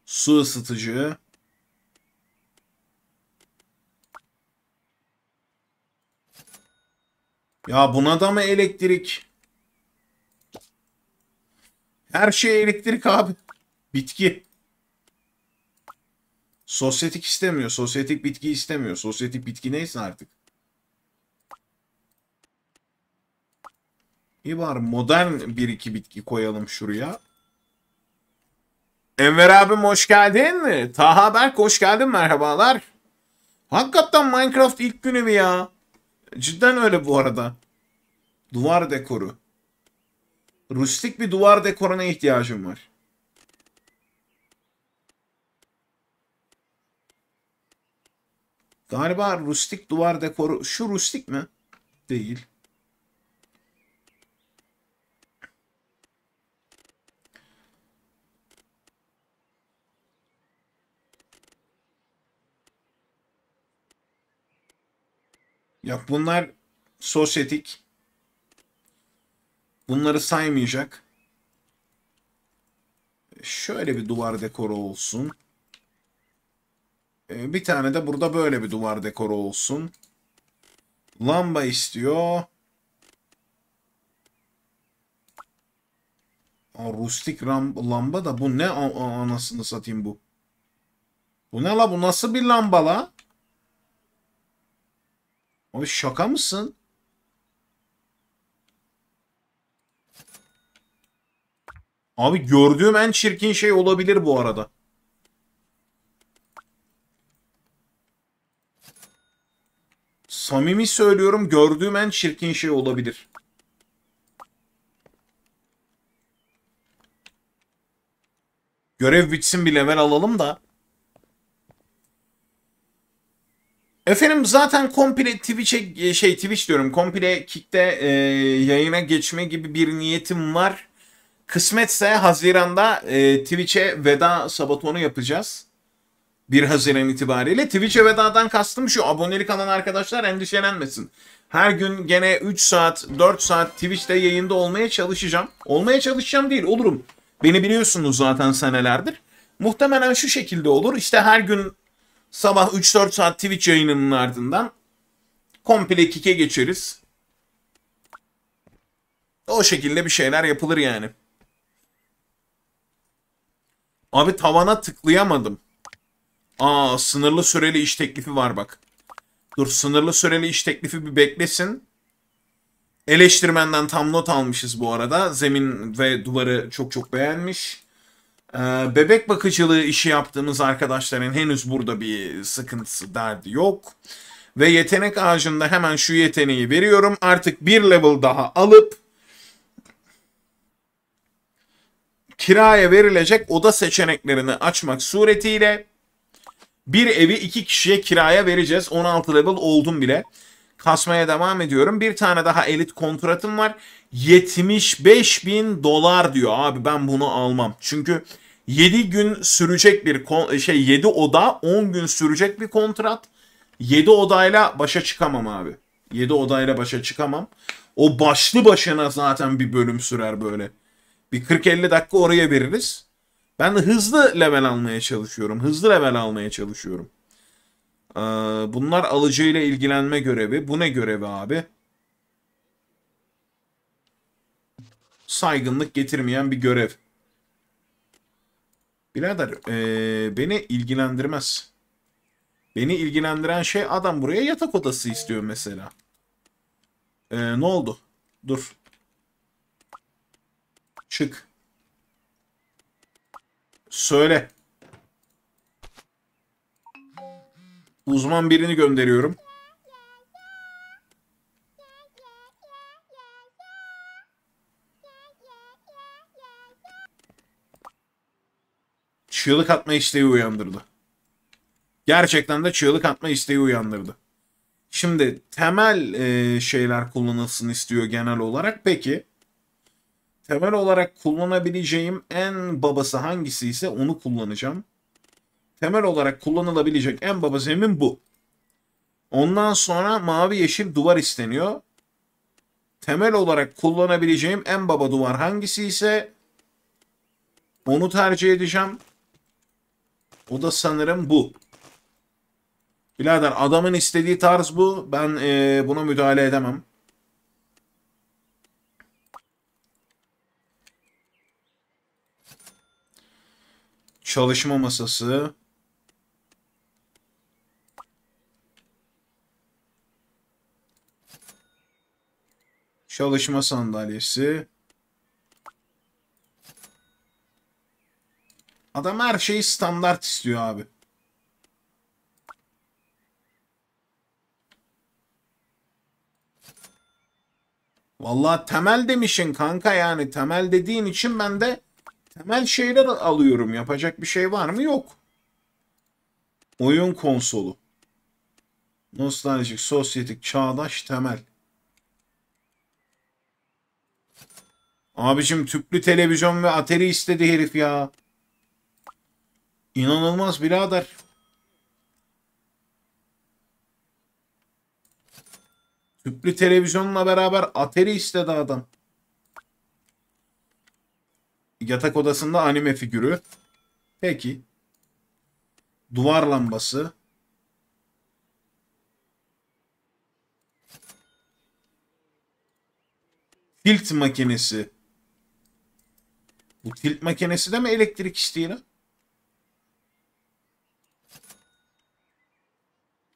Su ısıtıcı. Ya buna da mı elektrik? Her şey elektrik abi. Bitki. Sosyetik istemiyor. Sosyetik bitki istemiyor. Sosyetik bitki neyse artık. İyi var modern bir iki bitki koyalım şuraya. Enver abim hoş geldin. Taha Berk hoş geldin merhabalar. Hakikaten Minecraft ilk günü mü ya? Cidden öyle bu arada. Duvar dekoru. Rustik bir duvar dekoruna ihtiyacım var. Galiba rustik duvar dekoru. Şu rustik mi? Değil. Ya bunlar sosyetik. Bunları saymayacak. Şöyle bir duvar dekoru olsun. Ee, bir tane de burada böyle bir duvar dekoru olsun. Lamba istiyor. Aa, rustik lamba da bu ne anasını satayım bu. Bu ne la bu nasıl bir lamba la? Abi şaka mısın? Abi gördüğüm en çirkin şey olabilir bu arada. Samimi söylüyorum gördüğüm en çirkin şey olabilir. Görev bitsin bir level alalım da. Efendim zaten komple Twitch'e e, şey Twitch diyorum komple Kick'te e, yayına geçme gibi bir niyetim var. Kısmetse Haziran'da e, Twitch'e veda sabatonu yapacağız. 1 Haziran itibariyle. Twitch'e vedadan kastım şu abonelik alan arkadaşlar endişelenmesin. Her gün gene 3 saat 4 saat Twitch'te yayında olmaya çalışacağım. Olmaya çalışacağım değil olurum. Beni biliyorsunuz zaten senelerdir. Muhtemelen şu şekilde olur. İşte her gün Sabah 3-4 saat Twitch yayınının ardından komple kike geçeriz. O şekilde bir şeyler yapılır yani. Abi tavana tıklayamadım. Aa sınırlı süreli iş teklifi var bak. Dur sınırlı süreli iş teklifi bir beklesin. Eleştirmenden tam not almışız bu arada. Zemin ve duvarı çok çok beğenmiş. Ee, bebek bakıcılığı işi yaptığımız arkadaşların henüz burada bir sıkıntısı derdi yok. Ve yetenek ağacında hemen şu yeteneği veriyorum. Artık bir level daha alıp kiraya verilecek oda seçeneklerini açmak suretiyle bir evi iki kişiye kiraya vereceğiz. 16 level oldum bile. Kasmaya devam ediyorum. Bir tane daha elit kontratım var. 75 bin dolar diyor abi ben bunu almam. Çünkü 7 gün sürecek bir şey 7 oda 10 gün sürecek bir kontrat. 7 odayla başa çıkamam abi. 7 odayla başa çıkamam. O başlı başına zaten bir bölüm sürer böyle. Bir 40-50 dakika oraya veririz. Ben hızlı level almaya çalışıyorum. Hızlı level almaya çalışıyorum. Ee, bunlar alıcıyla ilgilenme görevi. Bu ne görevi abi? Saygınlık getirmeyen bir görev. Birader ee, beni ilgilendirmez. Beni ilgilendiren şey adam buraya yatak odası istiyor mesela. E, ne oldu? Dur. Çık. Söyle. Uzman birini gönderiyorum. çığlık atma isteği uyandırdı. Gerçekten de çığlık atma isteği uyandırdı. Şimdi temel e, şeyler kullanılsın istiyor genel olarak. Peki temel olarak kullanabileceğim en babası hangisi ise onu kullanacağım. Temel olarak kullanılabilecek en baba zemin bu. Ondan sonra mavi yeşil duvar isteniyor. Temel olarak kullanabileceğim en baba duvar hangisi ise onu tercih edeceğim. O da sanırım bu. Birader adamın istediği tarz bu. Ben e, buna müdahale edemem. Çalışma masası. Çalışma sandalyesi. Adam her şeyi standart istiyor abi. Vallahi temel demişin kanka yani temel dediğin için ben de temel şeyler alıyorum. Yapacak bir şey var mı? Yok. Oyun konsolu. Nostaljik, sosyetik, çağdaş, temel. Abicim tüplü televizyon ve ateri istedi herif ya. İnanılmaz birader. Tüplü televizyonla beraber ateri istedi adam. Yatak odasında anime figürü. Peki. Duvar lambası. Tilt makinesi. Bu tilt makinesi de mi elektrik isteği lan?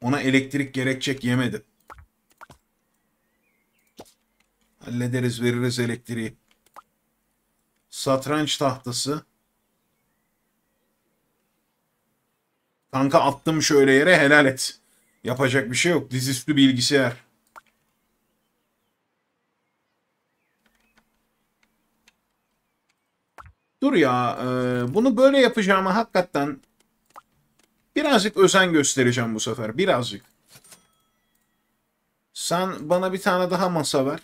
Ona elektrik gerekecek yemedi. Hallederiz veririz elektriği. Satranç tahtası. Kanka attım şöyle yere helal et. Yapacak bir şey yok. Dizüstü bilgisayar. Dur ya. bunu böyle yapacağımı hakikaten Birazcık özen göstereceğim bu sefer. Birazcık. Sen bana bir tane daha masa ver.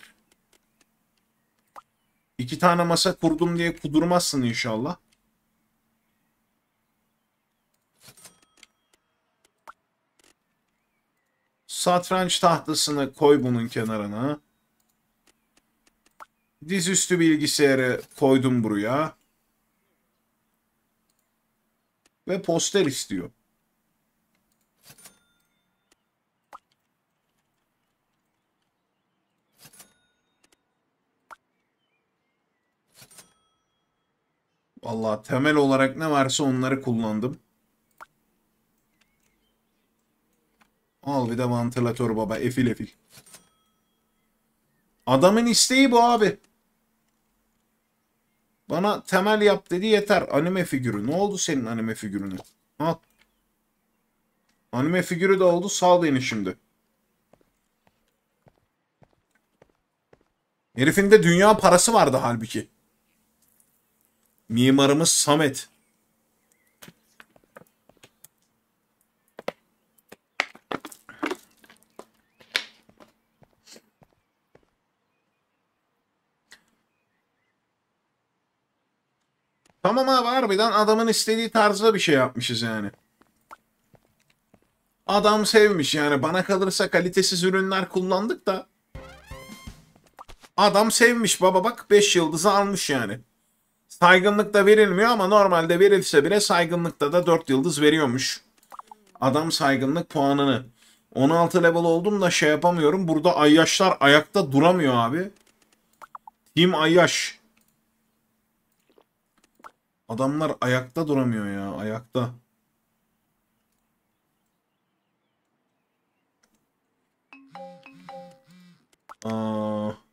İki tane masa kurdum diye kudurmazsın inşallah. Satranç tahtasını koy bunun kenarına. Dizüstü bilgisayarı koydum buraya. Ve poster istiyor. Valla temel olarak ne varsa onları kullandım. Al bir de vantilatör baba efil efil. Adamın isteği bu abi. Bana temel yap dedi yeter. Anime figürü. Ne oldu senin anime figürünü? Al. Anime figürü de oldu. Sal beni şimdi. Herifin de dünya parası vardı halbuki. Mimarımız Samet. Tamam abi harbiden adamın istediği tarzda bir şey yapmışız yani. Adam sevmiş yani bana kalırsa kalitesiz ürünler kullandık da. Adam sevmiş baba bak 5 yıldızı almış yani. Saygınlık da verilmiyor ama normalde verilse bile saygınlıkta da 4 yıldız veriyormuş. Adam saygınlık puanını. 16 level oldum da şey yapamıyorum. Burada ayyaşlar ayakta duramıyor abi. Team ayyaş. Adamlar ayakta duramıyor ya ayakta. Aa.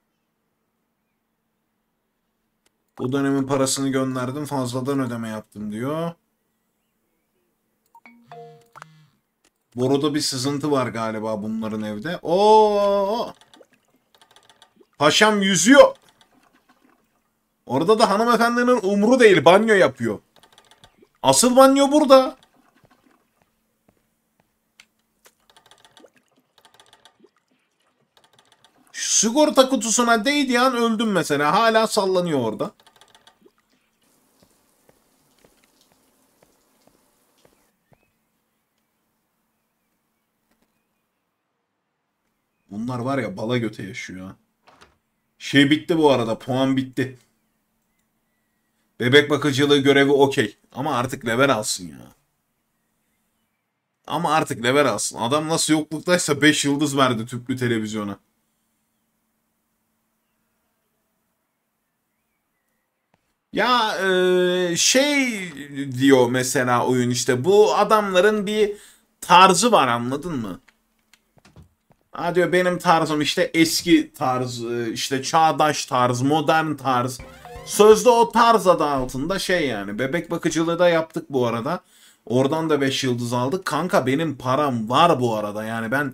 Bu dönemin parasını gönderdim fazladan ödeme yaptım diyor. Boruda bir sızıntı var galiba bunların evde. Oo! Paşam yüzüyor. Orada da hanımefendinin umru değil banyo yapıyor. Asıl banyo burada. Sigorta kutusuna değdiği an öldüm mesela. Hala sallanıyor orada. Bunlar var ya bala göte yaşıyor. Şey bitti bu arada. Puan bitti. Bebek bakıcılığı görevi okey. Ama artık level alsın ya. Ama artık level alsın. Adam nasıl yokluktaysa 5 yıldız verdi tüplü televizyona. Ya e, şey diyor mesela oyun işte bu adamların bir tarzı var anladın mı? Ha diyor benim tarzım işte eski tarz, e, işte çağdaş tarz, modern tarz. Sözde o tarz adı altında şey yani. Bebek bakıcılığı da yaptık bu arada. Oradan da 5 yıldız aldık. Kanka benim param var bu arada. Yani ben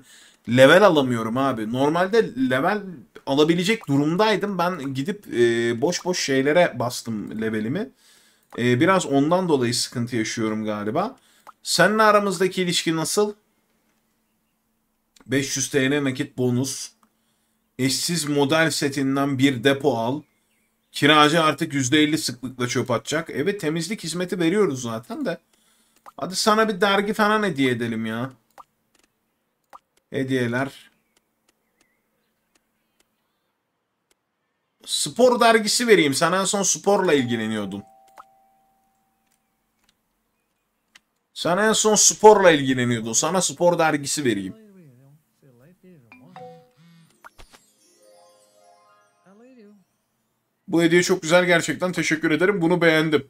level alamıyorum abi. Normalde level alabilecek durumdaydım. Ben gidip e, boş boş şeylere bastım levelimi. E, biraz ondan dolayı sıkıntı yaşıyorum galiba. Seninle aramızdaki ilişki nasıl? 500 TL nakit bonus. Eşsiz model setinden bir depo al. Kiracı artık %50 sıklıkla çöp atacak. Evet temizlik hizmeti veriyoruz zaten de. Hadi sana bir dergi falan hediye edelim ya. Hediyeler. Spor dergisi vereyim. Sen en son sporla ilgileniyordun. Sen en son sporla ilgileniyordun. Sana spor dergisi vereyim. Bu hediye çok güzel gerçekten. Teşekkür ederim. Bunu beğendim.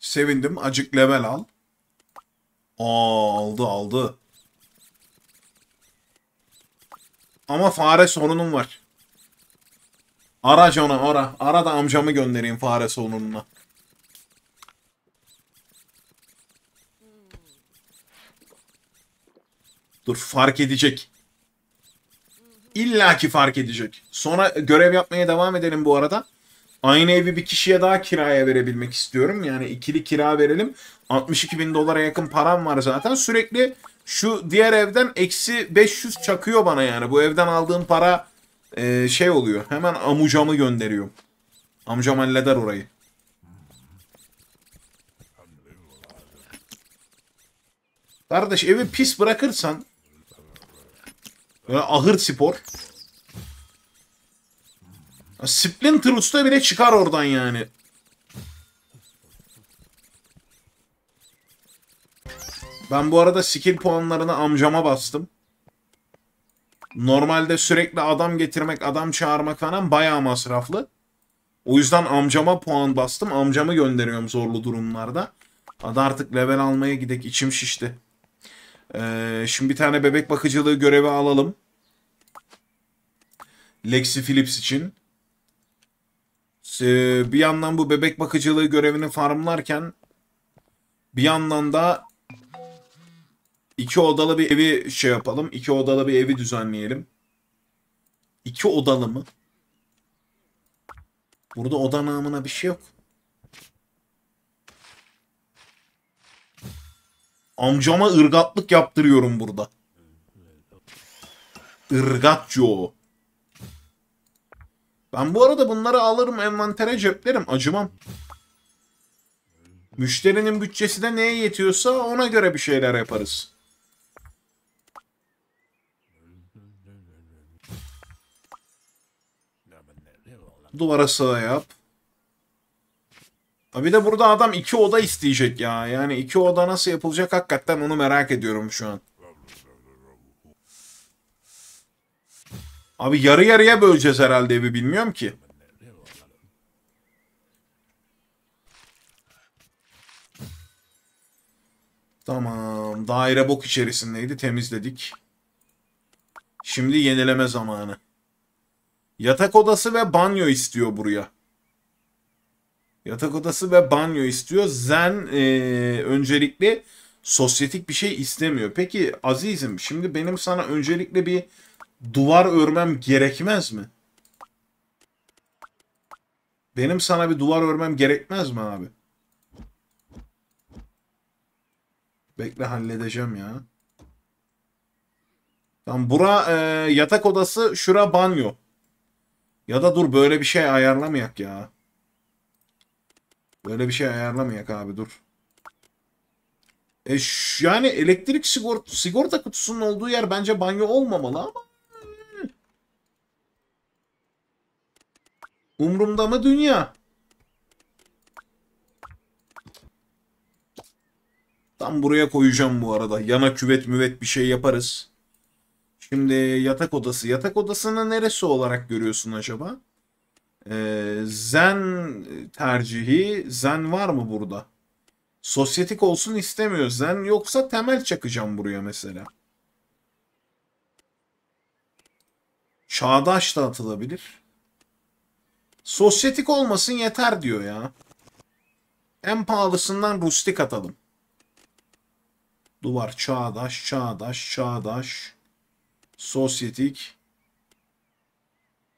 Sevindim. Acık level al. Aa, aldı aldı. Ama fare sorunum var. Ara John'a ara. Ara da amcamı göndereyim fare sorununa. Dur fark edecek. İlla ki fark edecek. Sonra görev yapmaya devam edelim bu arada. Aynı evi bir kişiye daha kiraya verebilmek istiyorum. Yani ikili kira verelim. 62 bin dolara yakın param var zaten. Sürekli şu diğer evden eksi 500 çakıyor bana yani. Bu evden aldığım para e, şey oluyor. Hemen amucamı gönderiyorum. Amcam halleder orayı. Kardeş evi pis bırakırsan Böyle ahır spor. Splinter Usta bile çıkar oradan yani. Ben bu arada skill puanlarını amcama bastım. Normalde sürekli adam getirmek, adam çağırmak falan bayağı masraflı. O yüzden amcama puan bastım. Amcamı gönderiyorum zorlu durumlarda. Hadi artık level almaya gidek. içim şişti. Ee, şimdi bir tane bebek bakıcılığı görevi alalım. Lexi Phillips için. Ee, bir yandan bu bebek bakıcılığı görevini farmlarken bir yandan da iki odalı bir evi şey yapalım. İki odalı bir evi düzenleyelim. İki odalı mı? Burada oda namına bir şey yok. Amcama ırgatlık yaptırıyorum burada. Irgatço. Ben bu arada bunları alırım envantere ceplerim acımam. Müşterinin bütçesi de neye yetiyorsa ona göre bir şeyler yaparız. Duvara sığ yap. Bir de burada adam iki oda isteyecek ya. Yani iki oda nasıl yapılacak hakikaten onu merak ediyorum şu an. Abi yarı yarıya böleceğiz herhalde evi bilmiyorum ki. Tamam. Daire bok içerisindeydi. Temizledik. Şimdi yenileme zamanı. Yatak odası ve banyo istiyor buraya. Yatak odası ve banyo istiyor. Zen e, öncelikli sosyetik bir şey istemiyor. Peki azizim şimdi benim sana öncelikle bir duvar örmem gerekmez mi? Benim sana bir duvar örmem gerekmez mi abi? Bekle halledeceğim ya. Tam bura e, yatak odası, şura banyo. Ya da dur böyle bir şey ayarlamayak ya. Böyle bir şey ayarlamayak abi dur. E yani elektrik sigorta, sigorta kutusunun olduğu yer bence banyo olmamalı ama. Umrumda mı dünya? Tam buraya koyacağım bu arada. Yana küvet müvet bir şey yaparız. Şimdi yatak odası. Yatak odasını neresi olarak görüyorsun acaba? Ee, zen tercihi, zen var mı burada? Sosyetik olsun istemiyor. Zen yoksa temel çakacağım buraya mesela. Çağdaş da atılabilir. Sosyetik olmasın yeter diyor ya. En pahalısından rustik atalım. Duvar çağdaş, çağdaş, çağdaş. Sosyetik.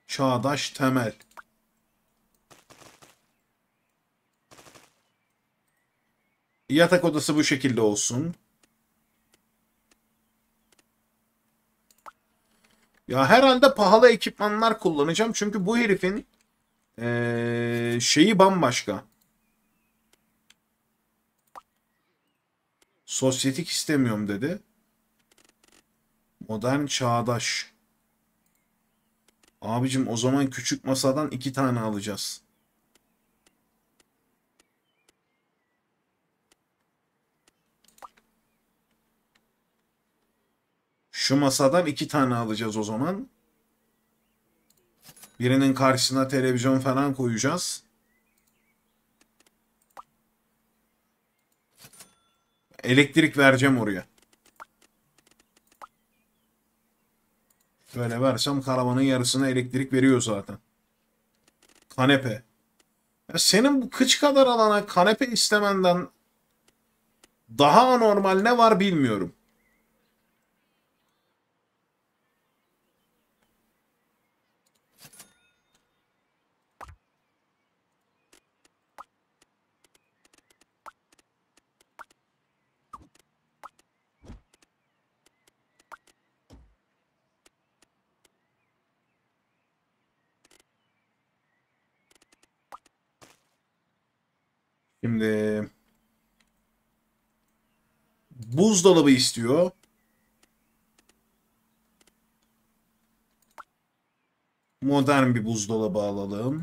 Çağdaş temel. Yatak odası bu şekilde olsun. Ya herhalde pahalı ekipmanlar kullanacağım. Çünkü bu herifin ee, şeyi bambaşka. Sosyetik istemiyorum dedi. Modern çağdaş. Abicim o zaman küçük masadan iki tane alacağız. Şu masadan iki tane alacağız o zaman. Birinin karşısına televizyon falan koyacağız. Elektrik vereceğim oraya. Böyle versem karavanın yarısına elektrik veriyor zaten. Kanepe. Ya senin bu kıç kadar alana kanepe istemenden daha anormal ne var bilmiyorum. Şimdi buzdolabı istiyor. Modern bir buzdolabı alalım.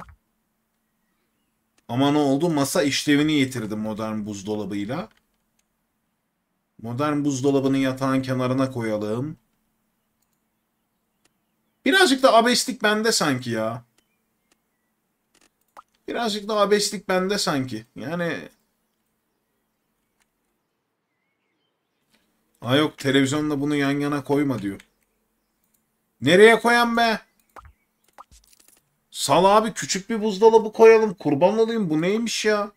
Ama ne oldu? Masa işlevini yitirdi modern buzdolabıyla. Modern buzdolabını yatağın kenarına koyalım. Birazcık da abeslik bende sanki ya. Birazcık daha abeslik bende sanki. Yani Ha yok televizyonda bunu yan yana koyma diyor. Nereye koyan be? Sal abi küçük bir buzdolabı koyalım. Kurban olayım bu neymiş ya?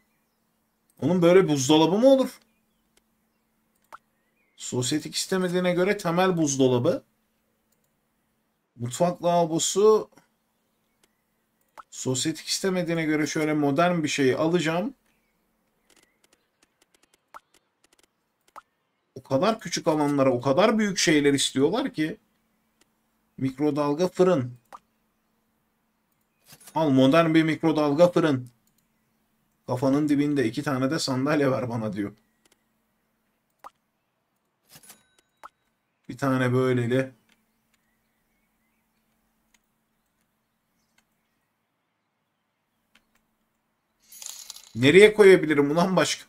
Onun böyle buzdolabı mı olur? Sosyetik istemediğine göre temel buzdolabı. Mutfak lavabosu Sosyetik istemediğine göre şöyle modern bir şey alacağım. O kadar küçük alanlara o kadar büyük şeyler istiyorlar ki. Mikrodalga fırın. Al modern bir mikrodalga fırın. Kafanın dibinde iki tane de sandalye ver bana diyor. Bir tane böyleli. Nereye koyabilirim ulan başka?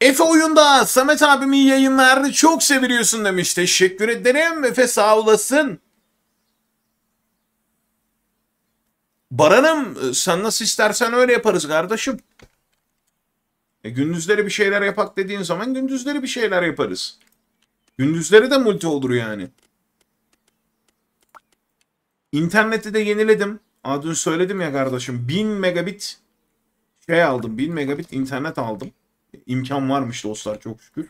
Efe oyunda Samet abimin yayınlarını çok seviyorsun demiş. Teşekkür ederim Efe sağ olasın. Baran'ım sen nasıl istersen öyle yaparız kardeşim. E, gündüzleri bir şeyler yapak dediğin zaman gündüzleri bir şeyler yaparız. Gündüzleri de multi olur yani. İnterneti de yeniledim. Aa, dün söyledim ya kardeşim 1000 megabit şey aldım 1000 megabit internet aldım. İmkan varmış dostlar çok şükür.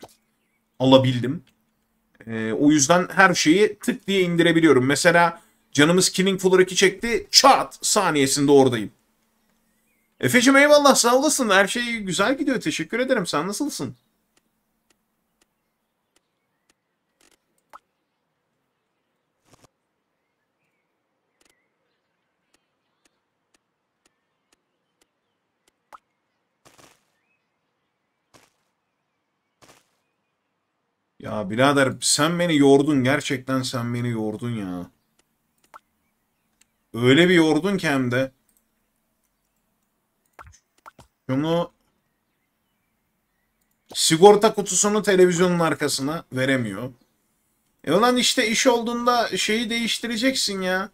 Alabildim. Ee, o yüzden her şeyi tık diye indirebiliyorum. Mesela canımız Killing Floor 2 çekti. Çat saniyesinde oradayım. Efeciğim eyvallah sağ olasın. Her şey güzel gidiyor. Teşekkür ederim. Sen nasılsın? Ya birader sen beni yordun. Gerçekten sen beni yordun ya. Öyle bir yordun ki hem de. Şunu sigorta kutusunu televizyonun arkasına veremiyor. E ulan işte iş olduğunda şeyi değiştireceksin ya.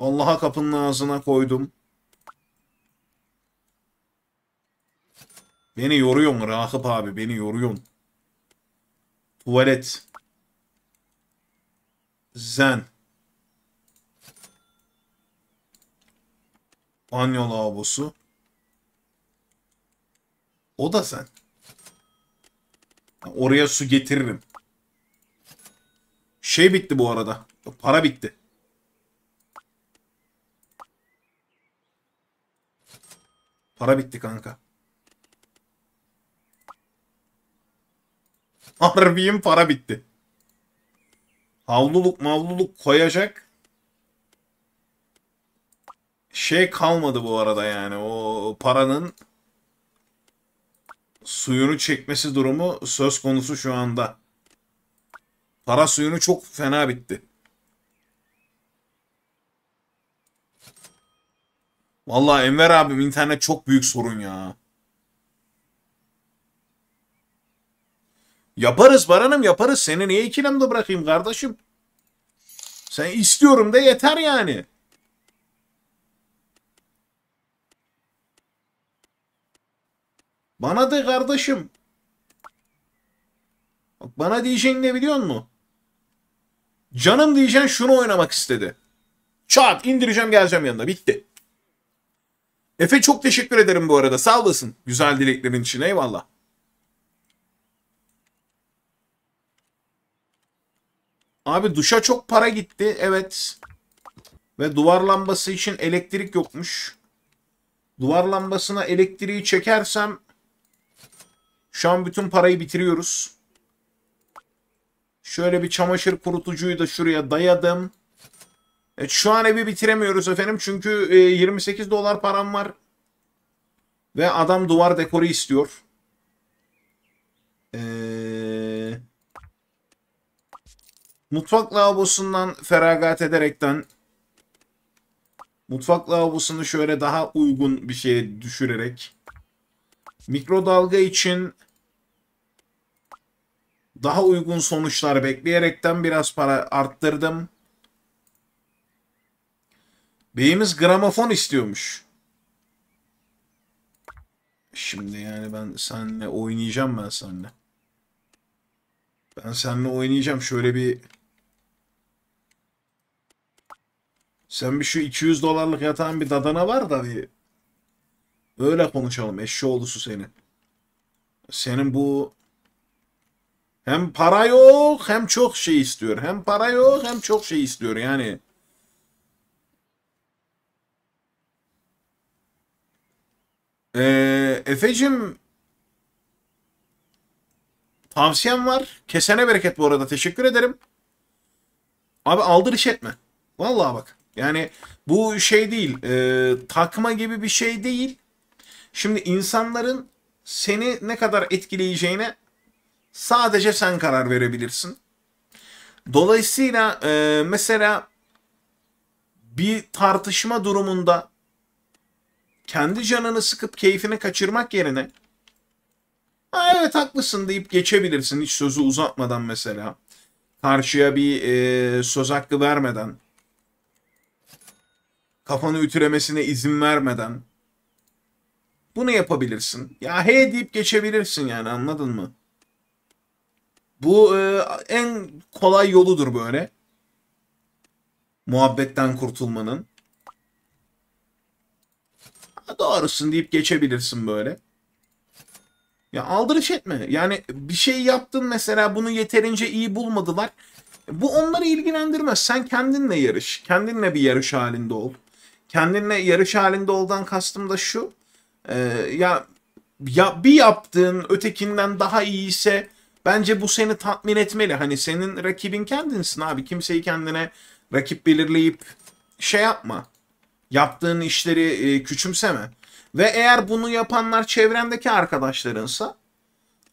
Allah'a kapının ağzına koydum. Beni yoruyorsun Rakip abi beni yoruyorsun. Tuvalet. Zen. Banyo lavabosu. O da sen. Oraya su getiririm. Şey bitti bu arada. Para bitti. Para bitti kanka. Harbiyim para bitti. Havluluk mavluluk koyacak şey kalmadı bu arada yani. O paranın suyunu çekmesi durumu söz konusu şu anda. Para suyunu çok fena bitti. Vallahi Enver abim internet çok büyük sorun ya. Yaparız Baran'ım yaparız. Seni niye ikilemde bırakayım kardeşim? Sen istiyorum da yeter yani. Bana de kardeşim. Bak bana diyeceğin ne biliyor musun? Canım diyeceğin şunu oynamak istedi. Çat indireceğim geleceğim yanında bitti. Efe çok teşekkür ederim bu arada sağ olasın. Güzel dileklerin için eyvallah. Abi duşa çok para gitti. Evet. Ve duvar lambası için elektrik yokmuş. Duvar lambasına elektriği çekersem şu an bütün parayı bitiriyoruz. Şöyle bir çamaşır kurutucuyu da şuraya dayadım. Evet, şu an evi bitiremiyoruz efendim. Çünkü 28 e, dolar param var. Ve adam duvar dekoru istiyor. Ee, Mutfak lavabosundan feragat ederekten mutfak lavabosunu şöyle daha uygun bir şeye düşürerek mikrodalga için daha uygun sonuçlar bekleyerekten biraz para arttırdım. Beyimiz gramofon istiyormuş. Şimdi yani ben seninle oynayacağım ben seninle. Ben seninle oynayacağım. Şöyle bir Sen bir şu 200 dolarlık yatağın bir dadana var da bir öyle konuşalım eşşoğlusu seni. Senin bu hem para yok hem çok şey istiyor. Hem para yok hem çok şey istiyor yani. Ee, Efe'cim tavsiyem var. Kesene bereket bu arada. Teşekkür ederim. Abi aldırış etme. Vallahi bak. Yani bu şey değil, e, takma gibi bir şey değil. Şimdi insanların seni ne kadar etkileyeceğine sadece sen karar verebilirsin. Dolayısıyla e, mesela bir tartışma durumunda kendi canını sıkıp keyfini kaçırmak yerine evet haklısın deyip geçebilirsin hiç sözü uzatmadan mesela. Karşıya bir e, söz hakkı vermeden kafanı ütülemesine izin vermeden bunu yapabilirsin. Ya hey deyip geçebilirsin yani anladın mı? Bu e, en kolay yoludur böyle. Muhabbetten kurtulmanın. Doğrusun deyip geçebilirsin böyle. Ya aldırış etme. Yani bir şey yaptın mesela bunu yeterince iyi bulmadılar. Bu onları ilgilendirmez. Sen kendinle yarış. Kendinle bir yarış halinde ol kendinle yarış halinde oldan kastım da şu. E, ya ya bir yaptığın ötekinden daha iyi ise bence bu seni tatmin etmeli. Hani senin rakibin kendinsin abi. Kimseyi kendine rakip belirleyip şey yapma. Yaptığın işleri e, küçümseme. Ve eğer bunu yapanlar çevrendeki arkadaşlarınsa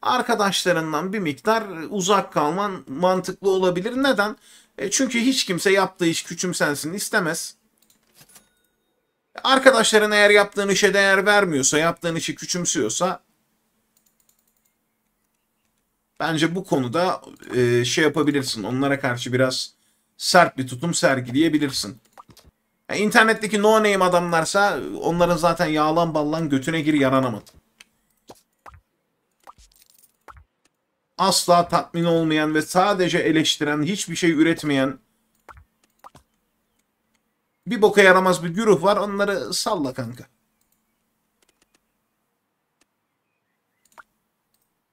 arkadaşlarından bir miktar uzak kalman mantıklı olabilir. Neden? E çünkü hiç kimse yaptığı iş küçümsensin istemez. Arkadaşların eğer yaptığın işe değer vermiyorsa, yaptığın işi küçümsüyorsa bence bu konuda e, şey yapabilirsin. Onlara karşı biraz sert bir tutum sergileyebilirsin. Yani internetteki no name adamlarsa onların zaten yağlan ballan götüne gir yaranamadı. Asla tatmin olmayan ve sadece eleştiren, hiçbir şey üretmeyen bir boka yaramaz bir güruh var. Onları salla kanka.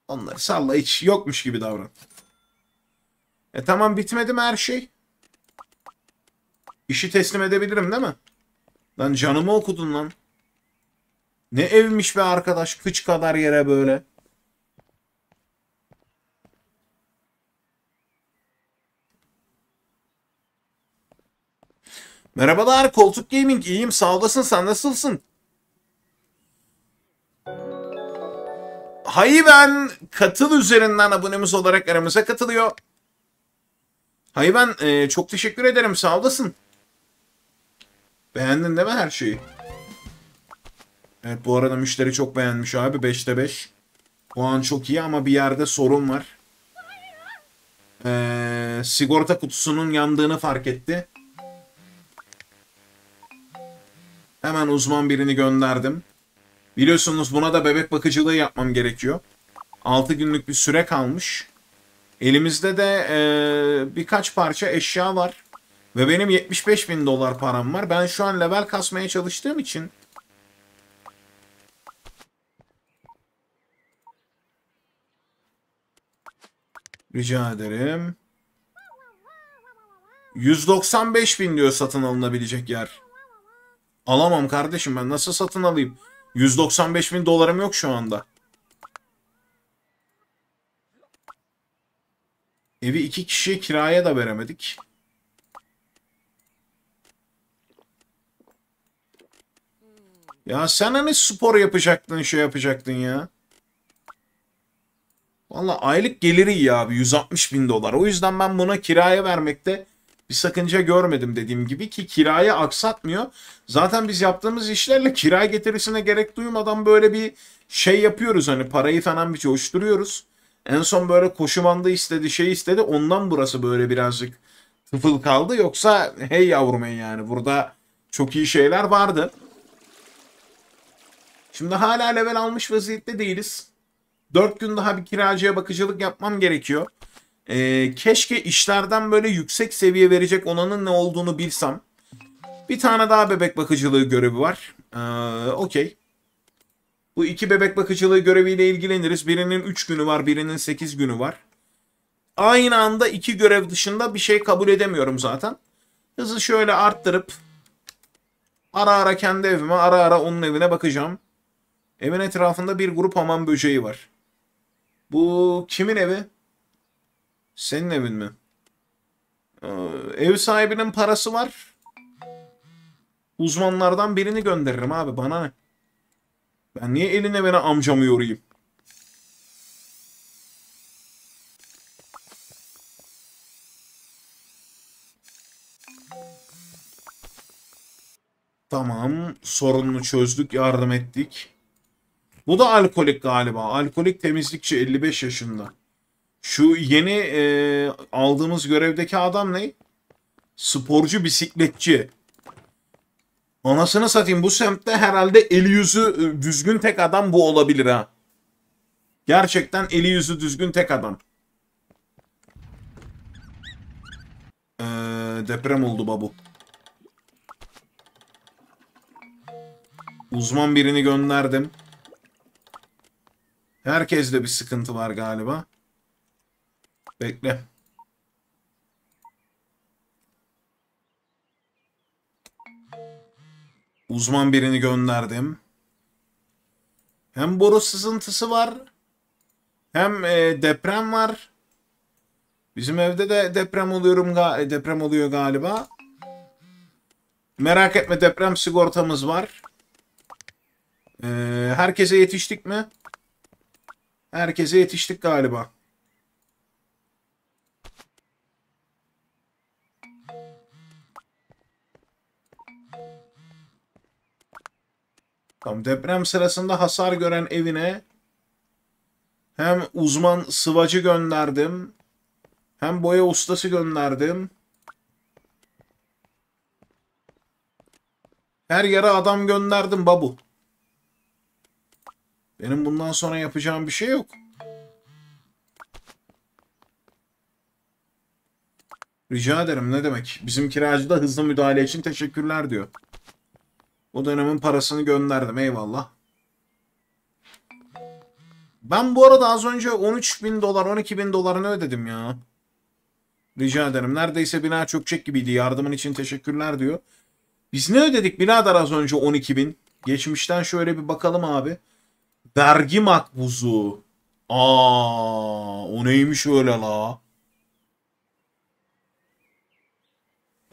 Onları salla hiç yokmuş gibi davran. E tamam bitmedi mi her şey? İşi teslim edebilirim değil mi? Lan canımı okudun lan. Ne evmiş be arkadaş kıç kadar yere böyle. Merhabalar Koltuk Gaming. iyiyim. sağ olasın sen nasılsın? Hayır ben katıl üzerinden abonemiz olarak aramıza katılıyor. Hayır ben e, çok teşekkür ederim sağ olasın. Beğendin değil mi her şeyi? Evet bu arada müşteri çok beğenmiş abi 5'te 5. Puan çok iyi ama bir yerde sorun var. Ee, sigorta kutusunun yandığını fark etti. Hemen uzman birini gönderdim. Biliyorsunuz buna da bebek bakıcılığı yapmam gerekiyor. 6 günlük bir süre kalmış. Elimizde de e, birkaç parça eşya var. Ve benim 75 bin dolar param var. Ben şu an level kasmaya çalıştığım için Rica ederim. 195 bin diyor satın alınabilecek yer. Alamam kardeşim ben nasıl satın alayım? 195 bin dolarım yok şu anda. Evi iki kişiye kiraya da veremedik. Ya sen hani spor yapacaktın, şey yapacaktın ya. Valla aylık geliri ya abi 160 bin dolar. O yüzden ben buna kiraya vermekte bir sakınca görmedim dediğim gibi ki kirayı aksatmıyor. Zaten biz yaptığımız işlerle kira getirisine gerek duymadan böyle bir şey yapıyoruz hani parayı falan bir coşturuyoruz. En son böyle koşumanda istedi şey istedi ondan burası böyle birazcık tıfıl kaldı. Yoksa hey yavrum yani burada çok iyi şeyler vardı. Şimdi hala level almış vaziyette değiliz. 4 gün daha bir kiracıya bakıcılık yapmam gerekiyor. E, keşke işlerden böyle yüksek seviye verecek olanın ne olduğunu bilsem. Bir tane daha bebek bakıcılığı görevi var. E, Okey. Bu iki bebek bakıcılığı göreviyle ilgileniriz. Birinin 3 günü var, birinin 8 günü var. Aynı anda iki görev dışında bir şey kabul edemiyorum zaten. Hızı şöyle arttırıp ara ara kendi evime, ara ara onun evine bakacağım. Evin etrafında bir grup aman böceği var. Bu kimin evi? Senin evin mi? Ee, ev sahibinin parası var. Uzmanlardan birini gönderirim abi bana ne? Ben niye eline beni amcamı yorayım? Tamam. Sorununu çözdük. Yardım ettik. Bu da alkolik galiba. Alkolik temizlikçi 55 yaşında. Şu yeni e, aldığımız görevdeki adam ne? Sporcu bisikletçi. Anasını satayım bu semtte herhalde eli yüzü e, düzgün tek adam bu olabilir ha. Gerçekten eli yüzü düzgün tek adam. Ee, deprem oldu babu. Uzman birini gönderdim. Herkeste bir sıkıntı var galiba. Bekle. Uzman birini gönderdim. Hem boru sızıntısı var. Hem e, deprem var. Bizim evde de deprem oluyorum e, deprem oluyor galiba. Merak etme deprem sigortamız var. Ee, herkese yetiştik mi? Herkese yetiştik galiba. Tam. deprem sırasında hasar gören evine hem uzman sıvacı gönderdim hem boya ustası gönderdim. Her yere adam gönderdim babu. Benim bundan sonra yapacağım bir şey yok. Rica ederim ne demek. Bizim kiracı da hızlı müdahale için teşekkürler diyor. O dönemin parasını gönderdim eyvallah. Ben bu arada az önce 13 bin dolar 12 bin dolarını ödedim ya. Rica ederim. Neredeyse bina çökecek gibiydi. Yardımın için teşekkürler diyor. Biz ne ödedik birader az önce 12 bin? Geçmişten şöyle bir bakalım abi. Vergi makbuzu. Aa, o neymiş öyle la?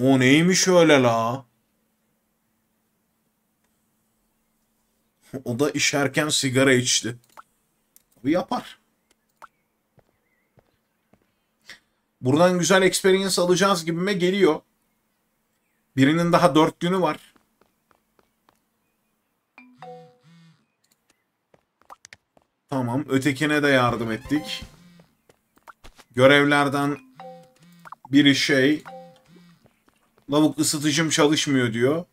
O neymiş öyle la? O da işerken sigara içti. Bu yapar. Buradan güzel experience alacağız gibime geliyor. Birinin daha dört günü var. Tamam. Ötekine de yardım ettik. Görevlerden biri şey. Lavuk ısıtıcım çalışmıyor diyor.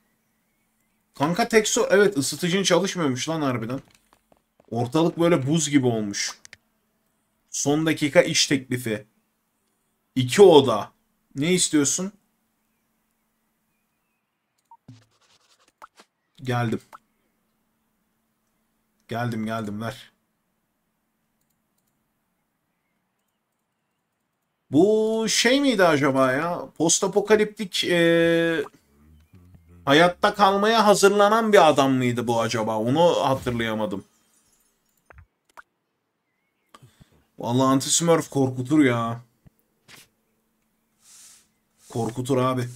Kanka Texo evet ısıtıcın çalışmıyormuş lan harbiden. Ortalık böyle buz gibi olmuş. Son dakika iş teklifi. İki oda. Ne istiyorsun? Geldim. Geldim geldim ver. Bu şey miydi acaba ya? Postapokaliptik ee, Hayatta kalmaya hazırlanan bir adam mıydı bu acaba? Onu hatırlayamadım. Vallahi anti-smurf korkutur ya. Korkutur abi.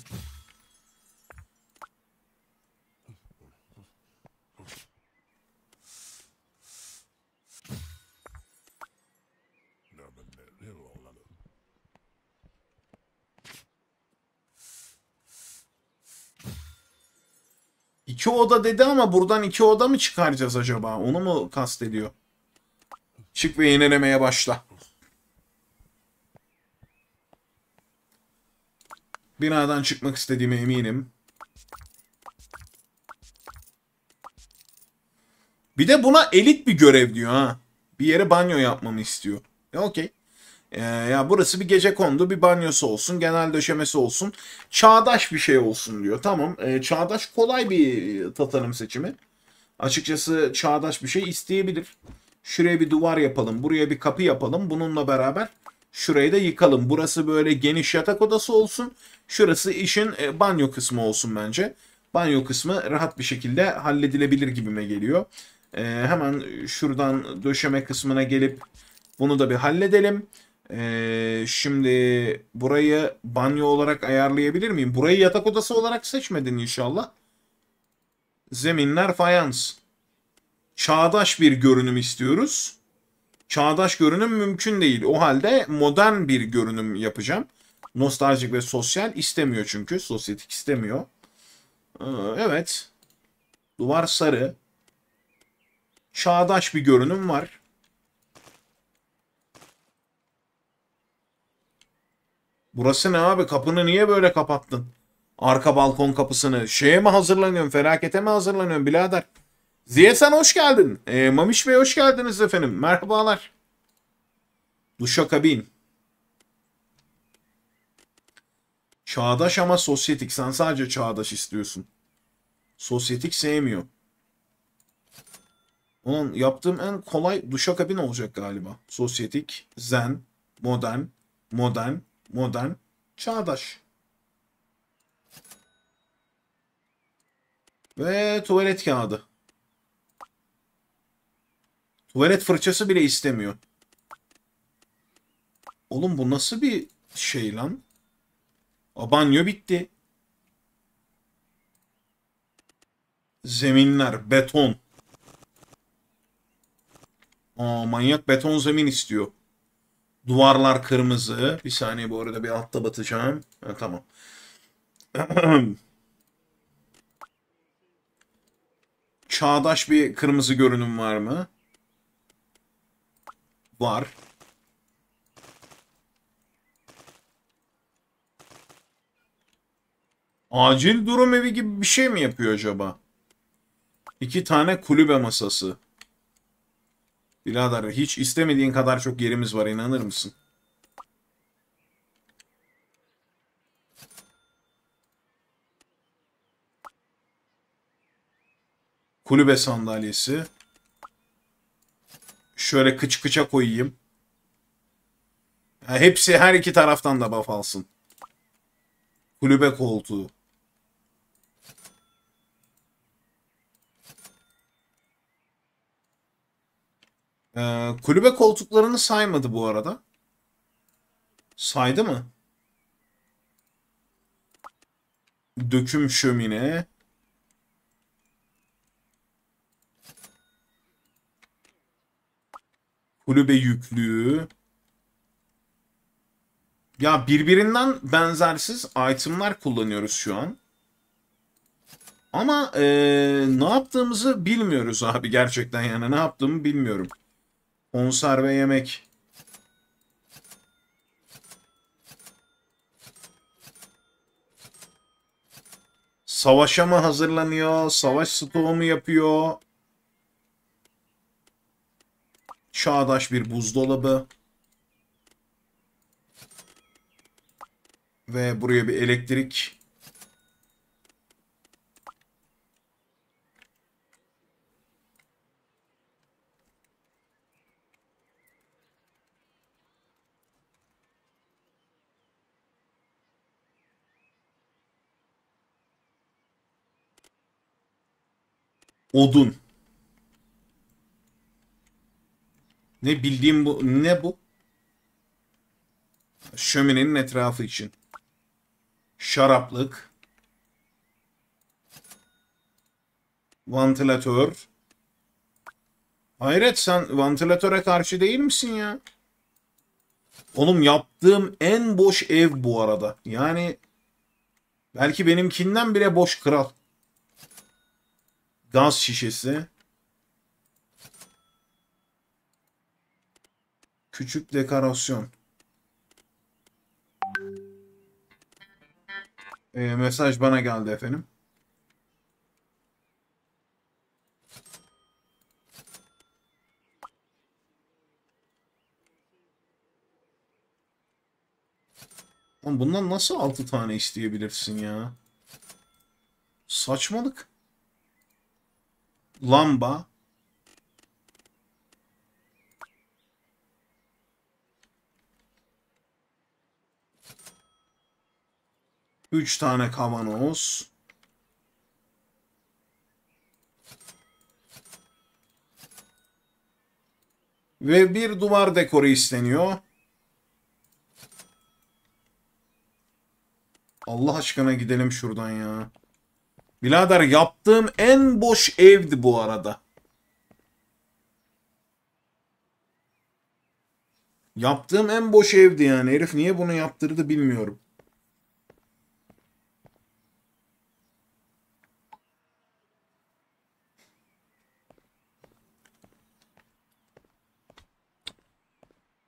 İki oda dedi ama buradan iki oda mı çıkaracağız acaba? Onu mu kastediyor? Çık ve yenilemeye başla. Binadan çıkmak istediğime eminim. Bir de buna elit bir görev diyor ha. Bir yere banyo yapmamı istiyor. E okey. Ee, ya burası bir gece kondu, bir banyosu olsun, genel döşemesi olsun, çağdaş bir şey olsun diyor. Tamam, e, çağdaş kolay bir tasarım seçimi. Açıkçası çağdaş bir şey isteyebilir. Şuraya bir duvar yapalım, buraya bir kapı yapalım. Bununla beraber şurayı da yıkalım. Burası böyle geniş yatak odası olsun. Şurası işin e, banyo kısmı olsun bence. Banyo kısmı rahat bir şekilde halledilebilir gibime geliyor. E, hemen şuradan döşeme kısmına gelip bunu da bir halledelim. Ee, şimdi burayı banyo olarak ayarlayabilir miyim? Burayı yatak odası olarak seçmedin inşallah. Zeminler fayans. Çağdaş bir görünüm istiyoruz. Çağdaş görünüm mümkün değil. O halde modern bir görünüm yapacağım. Nostaljik ve sosyal istemiyor çünkü. Sosyetik istemiyor. Ee, evet. Duvar sarı. Çağdaş bir görünüm var. Burası ne abi? Kapını niye böyle kapattın? Arka balkon kapısını. Şeye mi hazırlanıyorsun? Felakete mi hazırlanıyorsun birader? Ziye sen hoş geldin. E, Mamiş Bey hoş geldiniz efendim. Merhabalar. Duşakabin. Çağdaş ama sosyetik. Sen sadece çağdaş istiyorsun. Sosyetik sevmiyor. Onun yaptığım en kolay duşakabin olacak galiba. Sosyetik, zen, modern, modern, modern, çağdaş. Ve tuvalet kağıdı. Tuvalet fırçası bile istemiyor. Oğlum bu nasıl bir şey lan? O banyo bitti. Zeminler, beton. Aa manyak beton zemin istiyor. Duvarlar kırmızı. Bir saniye bu arada bir altta batacağım. Ha, tamam. Çağdaş bir kırmızı görünüm var mı? Var. Acil durum evi gibi bir şey mi yapıyor acaba? İki tane kulübe masası. Biladar hiç istemediğin kadar çok yerimiz var inanır mısın? Kulübe sandalyesi. Şöyle kıç kıça koyayım. Ya hepsi her iki taraftan da buff alsın. Kulübe koltuğu. Ee, kulübe koltuklarını saymadı bu arada. Saydı mı? Döküm şömine. Kulübe yüklüğü. Ya birbirinden benzersiz itemlar kullanıyoruz şu an. Ama ee, ne yaptığımızı bilmiyoruz abi gerçekten yani ne yaptığımı bilmiyorum. Konser ve yemek. Savaşa mı hazırlanıyor? Savaş stoğu mu yapıyor? Çağdaş bir buzdolabı. Ve buraya bir elektrik. Odun. Ne bildiğim bu ne bu? Şöminenin etrafı için. Şaraplık. Vantilatör. Hayret sen vantilatöre karşı değil misin ya? Oğlum yaptığım en boş ev bu arada. Yani belki benimkinden bile boş kral. Gaz şişesi. Küçük dekorasyon. Ee, mesaj bana geldi efendim. Oğlum bundan nasıl 6 tane isteyebilirsin ya? Saçmalık lamba Üç tane kavanoz. Ve bir duvar dekoru isteniyor. Allah aşkına gidelim şuradan ya. Bilader yaptığım en boş evdi bu arada. Yaptığım en boş evdi yani. Herif niye bunu yaptırdı bilmiyorum.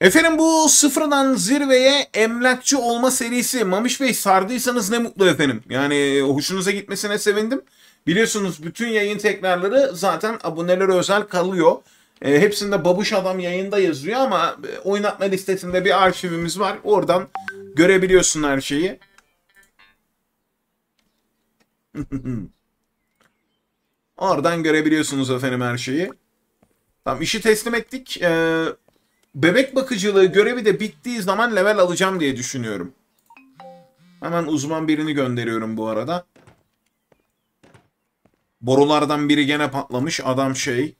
Efendim bu sıfırdan zirveye emlakçı olma serisi Mamiş Bey sardıysanız ne mutlu efendim. Yani e, hoşunuza gitmesine sevindim. Biliyorsunuz bütün yayın tekrarları zaten abonelere özel kalıyor. E, hepsinde Babuş Adam yayında yazıyor ama e, oynatma listesinde bir arşivimiz var. Oradan görebiliyorsun her şeyi. Oradan görebiliyorsunuz efendim her şeyi. Tamam işi teslim ettik. Eee bebek bakıcılığı görevi de bittiği zaman level alacağım diye düşünüyorum. Hemen uzman birini gönderiyorum bu arada. Borulardan biri gene patlamış. Adam şey.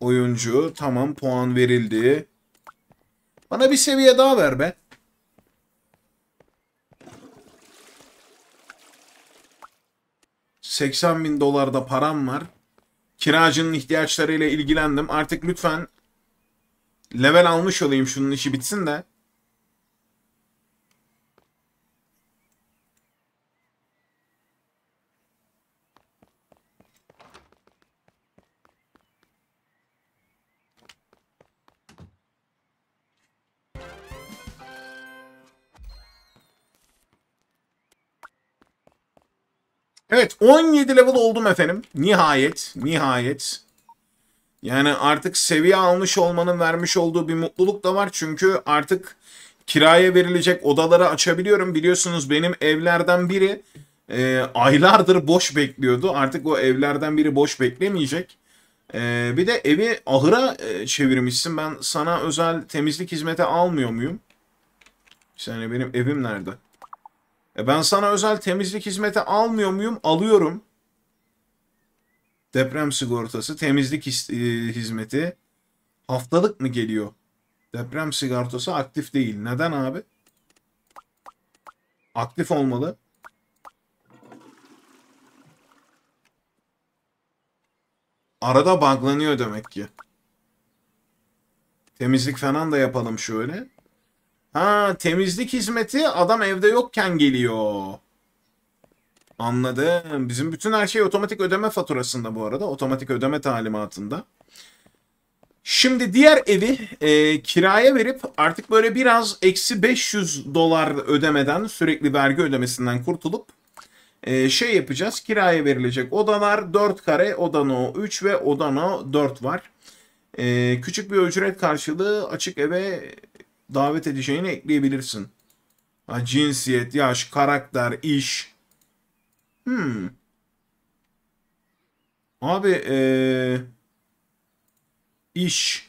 Oyuncu. Tamam puan verildi. Bana bir seviye daha ver be. ...80 bin da param var. Kiracının ihtiyaçlarıyla ilgilendim. Artık lütfen level almış olayım şunun işi bitsin de. Evet 17 level oldum efendim. Nihayet, nihayet. Yani artık seviye almış olmanın vermiş olduğu bir mutluluk da var. Çünkü artık kiraya verilecek odaları açabiliyorum. Biliyorsunuz benim evlerden biri e, aylardır boş bekliyordu. Artık o evlerden biri boş beklemeyecek. E, bir de evi ahıra e, çevirmişsin. Ben sana özel temizlik hizmete almıyor muyum? yani benim evim nerede? E, ben sana özel temizlik hizmete almıyor muyum? Alıyorum deprem sigortası, temizlik e, hizmeti haftalık mı geliyor? Deprem sigortası aktif değil. Neden abi? Aktif olmalı. Arada bağlanıyor demek ki. Temizlik falan da yapalım şöyle. Ha temizlik hizmeti adam evde yokken geliyor. Anladım. Bizim bütün her şey otomatik ödeme faturasında bu arada. Otomatik ödeme talimatında. Şimdi diğer evi e, kiraya verip artık böyle biraz eksi 500 dolar ödemeden sürekli vergi ödemesinden kurtulup e, şey yapacağız. Kiraya verilecek odalar 4 kare, Odano 3 ve Odano 4 var. E, küçük bir ücret karşılığı açık eve davet edeceğini ekleyebilirsin. Ha, cinsiyet, yaş, karakter, iş, Hmm. Abi ee, iş.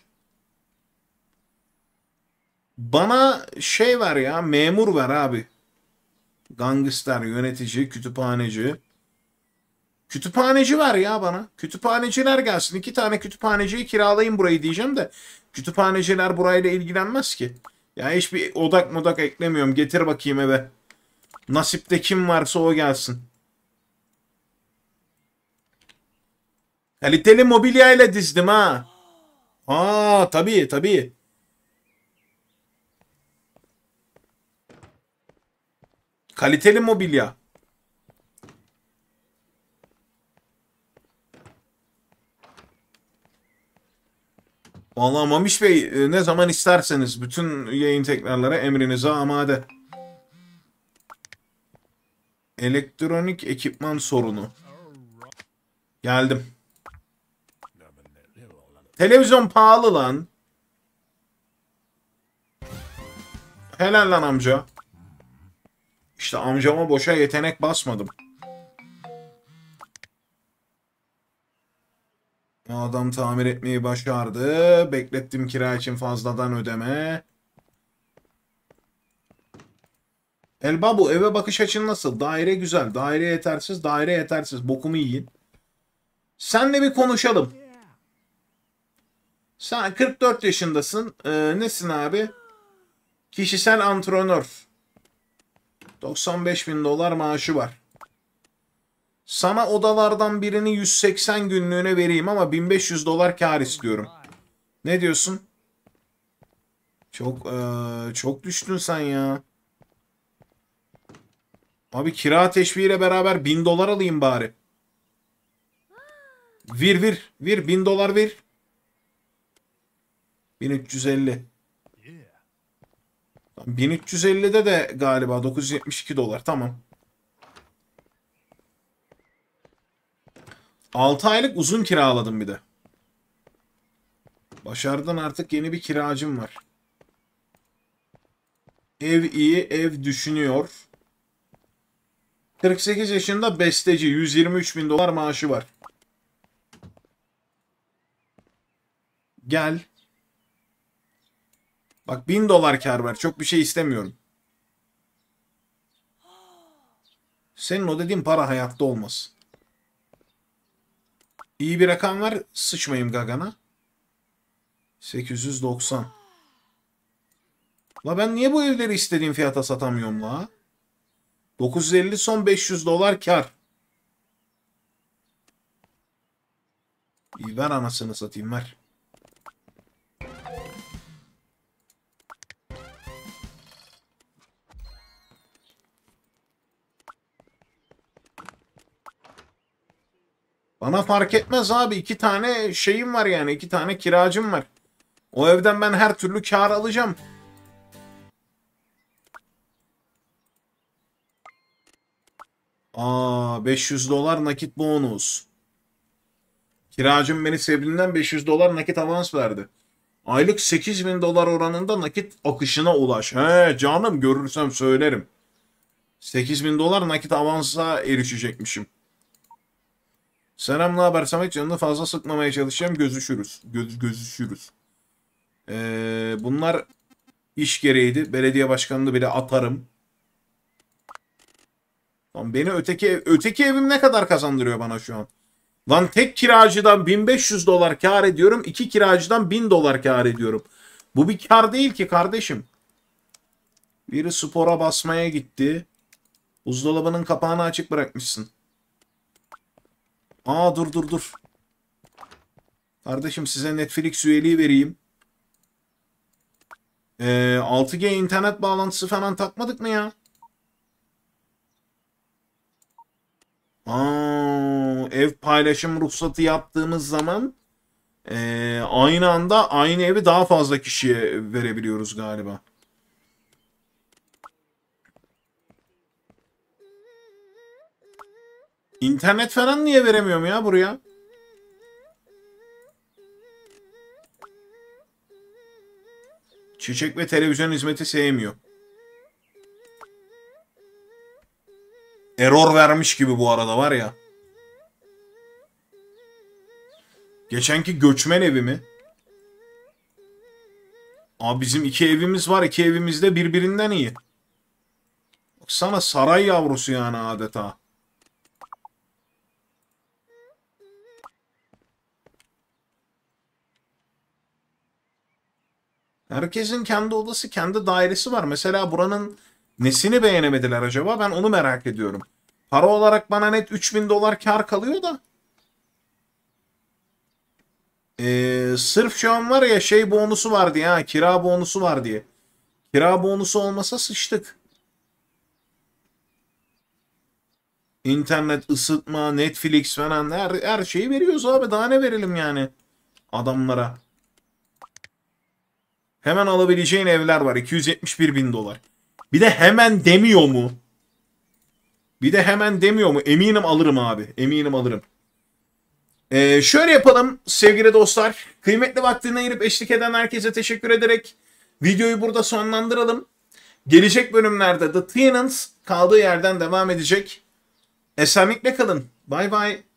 Bana şey ver ya memur ver abi. Gangster, yönetici, kütüphaneci. Kütüphaneci ver ya bana. Kütüphaneciler gelsin. İki tane kütüphaneciyi kiralayın burayı diyeceğim de. Kütüphaneciler burayla ilgilenmez ki. Ya hiçbir odak modak eklemiyorum. Getir bakayım eve. Nasipte kim varsa o gelsin. Kaliteli mobilya ile dizdim ha. Aa tabii tabii. Kaliteli mobilya. Vallahi Mamiş Bey e, ne zaman isterseniz bütün yayın tekrarları emrinize amade. Elektronik ekipman sorunu. Geldim. Televizyon pahalı lan. Helal lan amca. İşte amcama boşa yetenek basmadım. Adam tamir etmeyi başardı. Beklettim kira için fazladan ödeme. Elbabu eve bakış açın nasıl? Daire güzel. Daire yetersiz. Daire yetersiz. Bokumu yiyin. Senle bir konuşalım. Sen 44 yaşındasın. Ee, nesin abi? Kişisel antrenör. 95 bin dolar maaşı var. Sana odalardan birini 180 günlüğüne vereyim ama 1500 dolar kar istiyorum. Ne diyorsun? Çok ee, çok düştün sen ya. Abi kira teşviğiyle beraber 1000 dolar alayım bari. Vir vir vir 1000 dolar vir. 1350. 1350'de de galiba 972 dolar. Tamam. 6 aylık uzun kiraladım bir de. Başardın artık yeni bir kiracım var. Ev iyi, ev düşünüyor. 48 yaşında besteci 123 bin dolar maaşı var. Gel. Bak bin dolar kar ver. Çok bir şey istemiyorum. Senin o dediğin para hayatta olmaz. İyi bir rakam ver. Sıçmayayım gagana. 890. La ben niye bu evleri istediğim fiyata satamıyorum la? 950 son 500 dolar kar. İyi ver anasını satayım ver. Bana fark etmez abi. iki tane şeyim var yani. iki tane kiracım var. O evden ben her türlü kar alacağım. Aa 500 dolar nakit bonus. Kiracım beni sevdiğinden 500 dolar nakit avans verdi. Aylık 8000 dolar oranında nakit akışına ulaş. He canım görürsem söylerim. 8000 dolar nakit avansa erişecekmişim. Selam ne haber Samet canını fazla sıkmamaya çalışacağım. Gözüşürüz. Göz, gözüşürüz. Ee, bunlar iş gereğiydi. Belediye başkanını bile atarım. Lan beni öteki öteki evim ne kadar kazandırıyor bana şu an? Lan tek kiracıdan 1500 dolar kar ediyorum. iki kiracıdan 1000 dolar kar ediyorum. Bu bir kar değil ki kardeşim. Biri spora basmaya gitti. Buzdolabının kapağını açık bırakmışsın. Aa dur dur dur. Kardeşim size Netflix üyeliği vereyim. Ee, 6G internet bağlantısı falan takmadık mı ya? Aa, ev paylaşım ruhsatı yaptığımız zaman e, aynı anda aynı evi daha fazla kişiye verebiliyoruz galiba. İnternet falan niye veremiyorum ya buraya? Çiçek ve televizyon hizmeti sevmiyor. Error vermiş gibi bu arada var ya. Geçenki göçmen evi mi? Aa bizim iki evimiz var. İki evimiz de birbirinden iyi. Sana saray yavrusu yani adeta. Herkesin kendi odası, kendi dairesi var. Mesela buranın nesini beğenemediler acaba? Ben onu merak ediyorum. Para olarak bana net 3000 dolar kar kalıyor da. Ee, sırf şu an var ya şey bonusu var diye ha kira bonusu var diye. Kira bonusu olmasa sıçtık. İnternet, ısıtma, Netflix falan her, her şeyi veriyoruz abi. Daha ne verelim yani adamlara? Hemen alabileceğin evler var. 271 bin dolar. Bir de hemen demiyor mu? Bir de hemen demiyor mu? Eminim alırım abi. Eminim alırım. Ee, şöyle yapalım sevgili dostlar. Kıymetli vaktini ayırıp eşlik eden herkese teşekkür ederek videoyu burada sonlandıralım. Gelecek bölümlerde The Tenants kaldığı yerden devam edecek. Esenlikle kalın. Bay bay.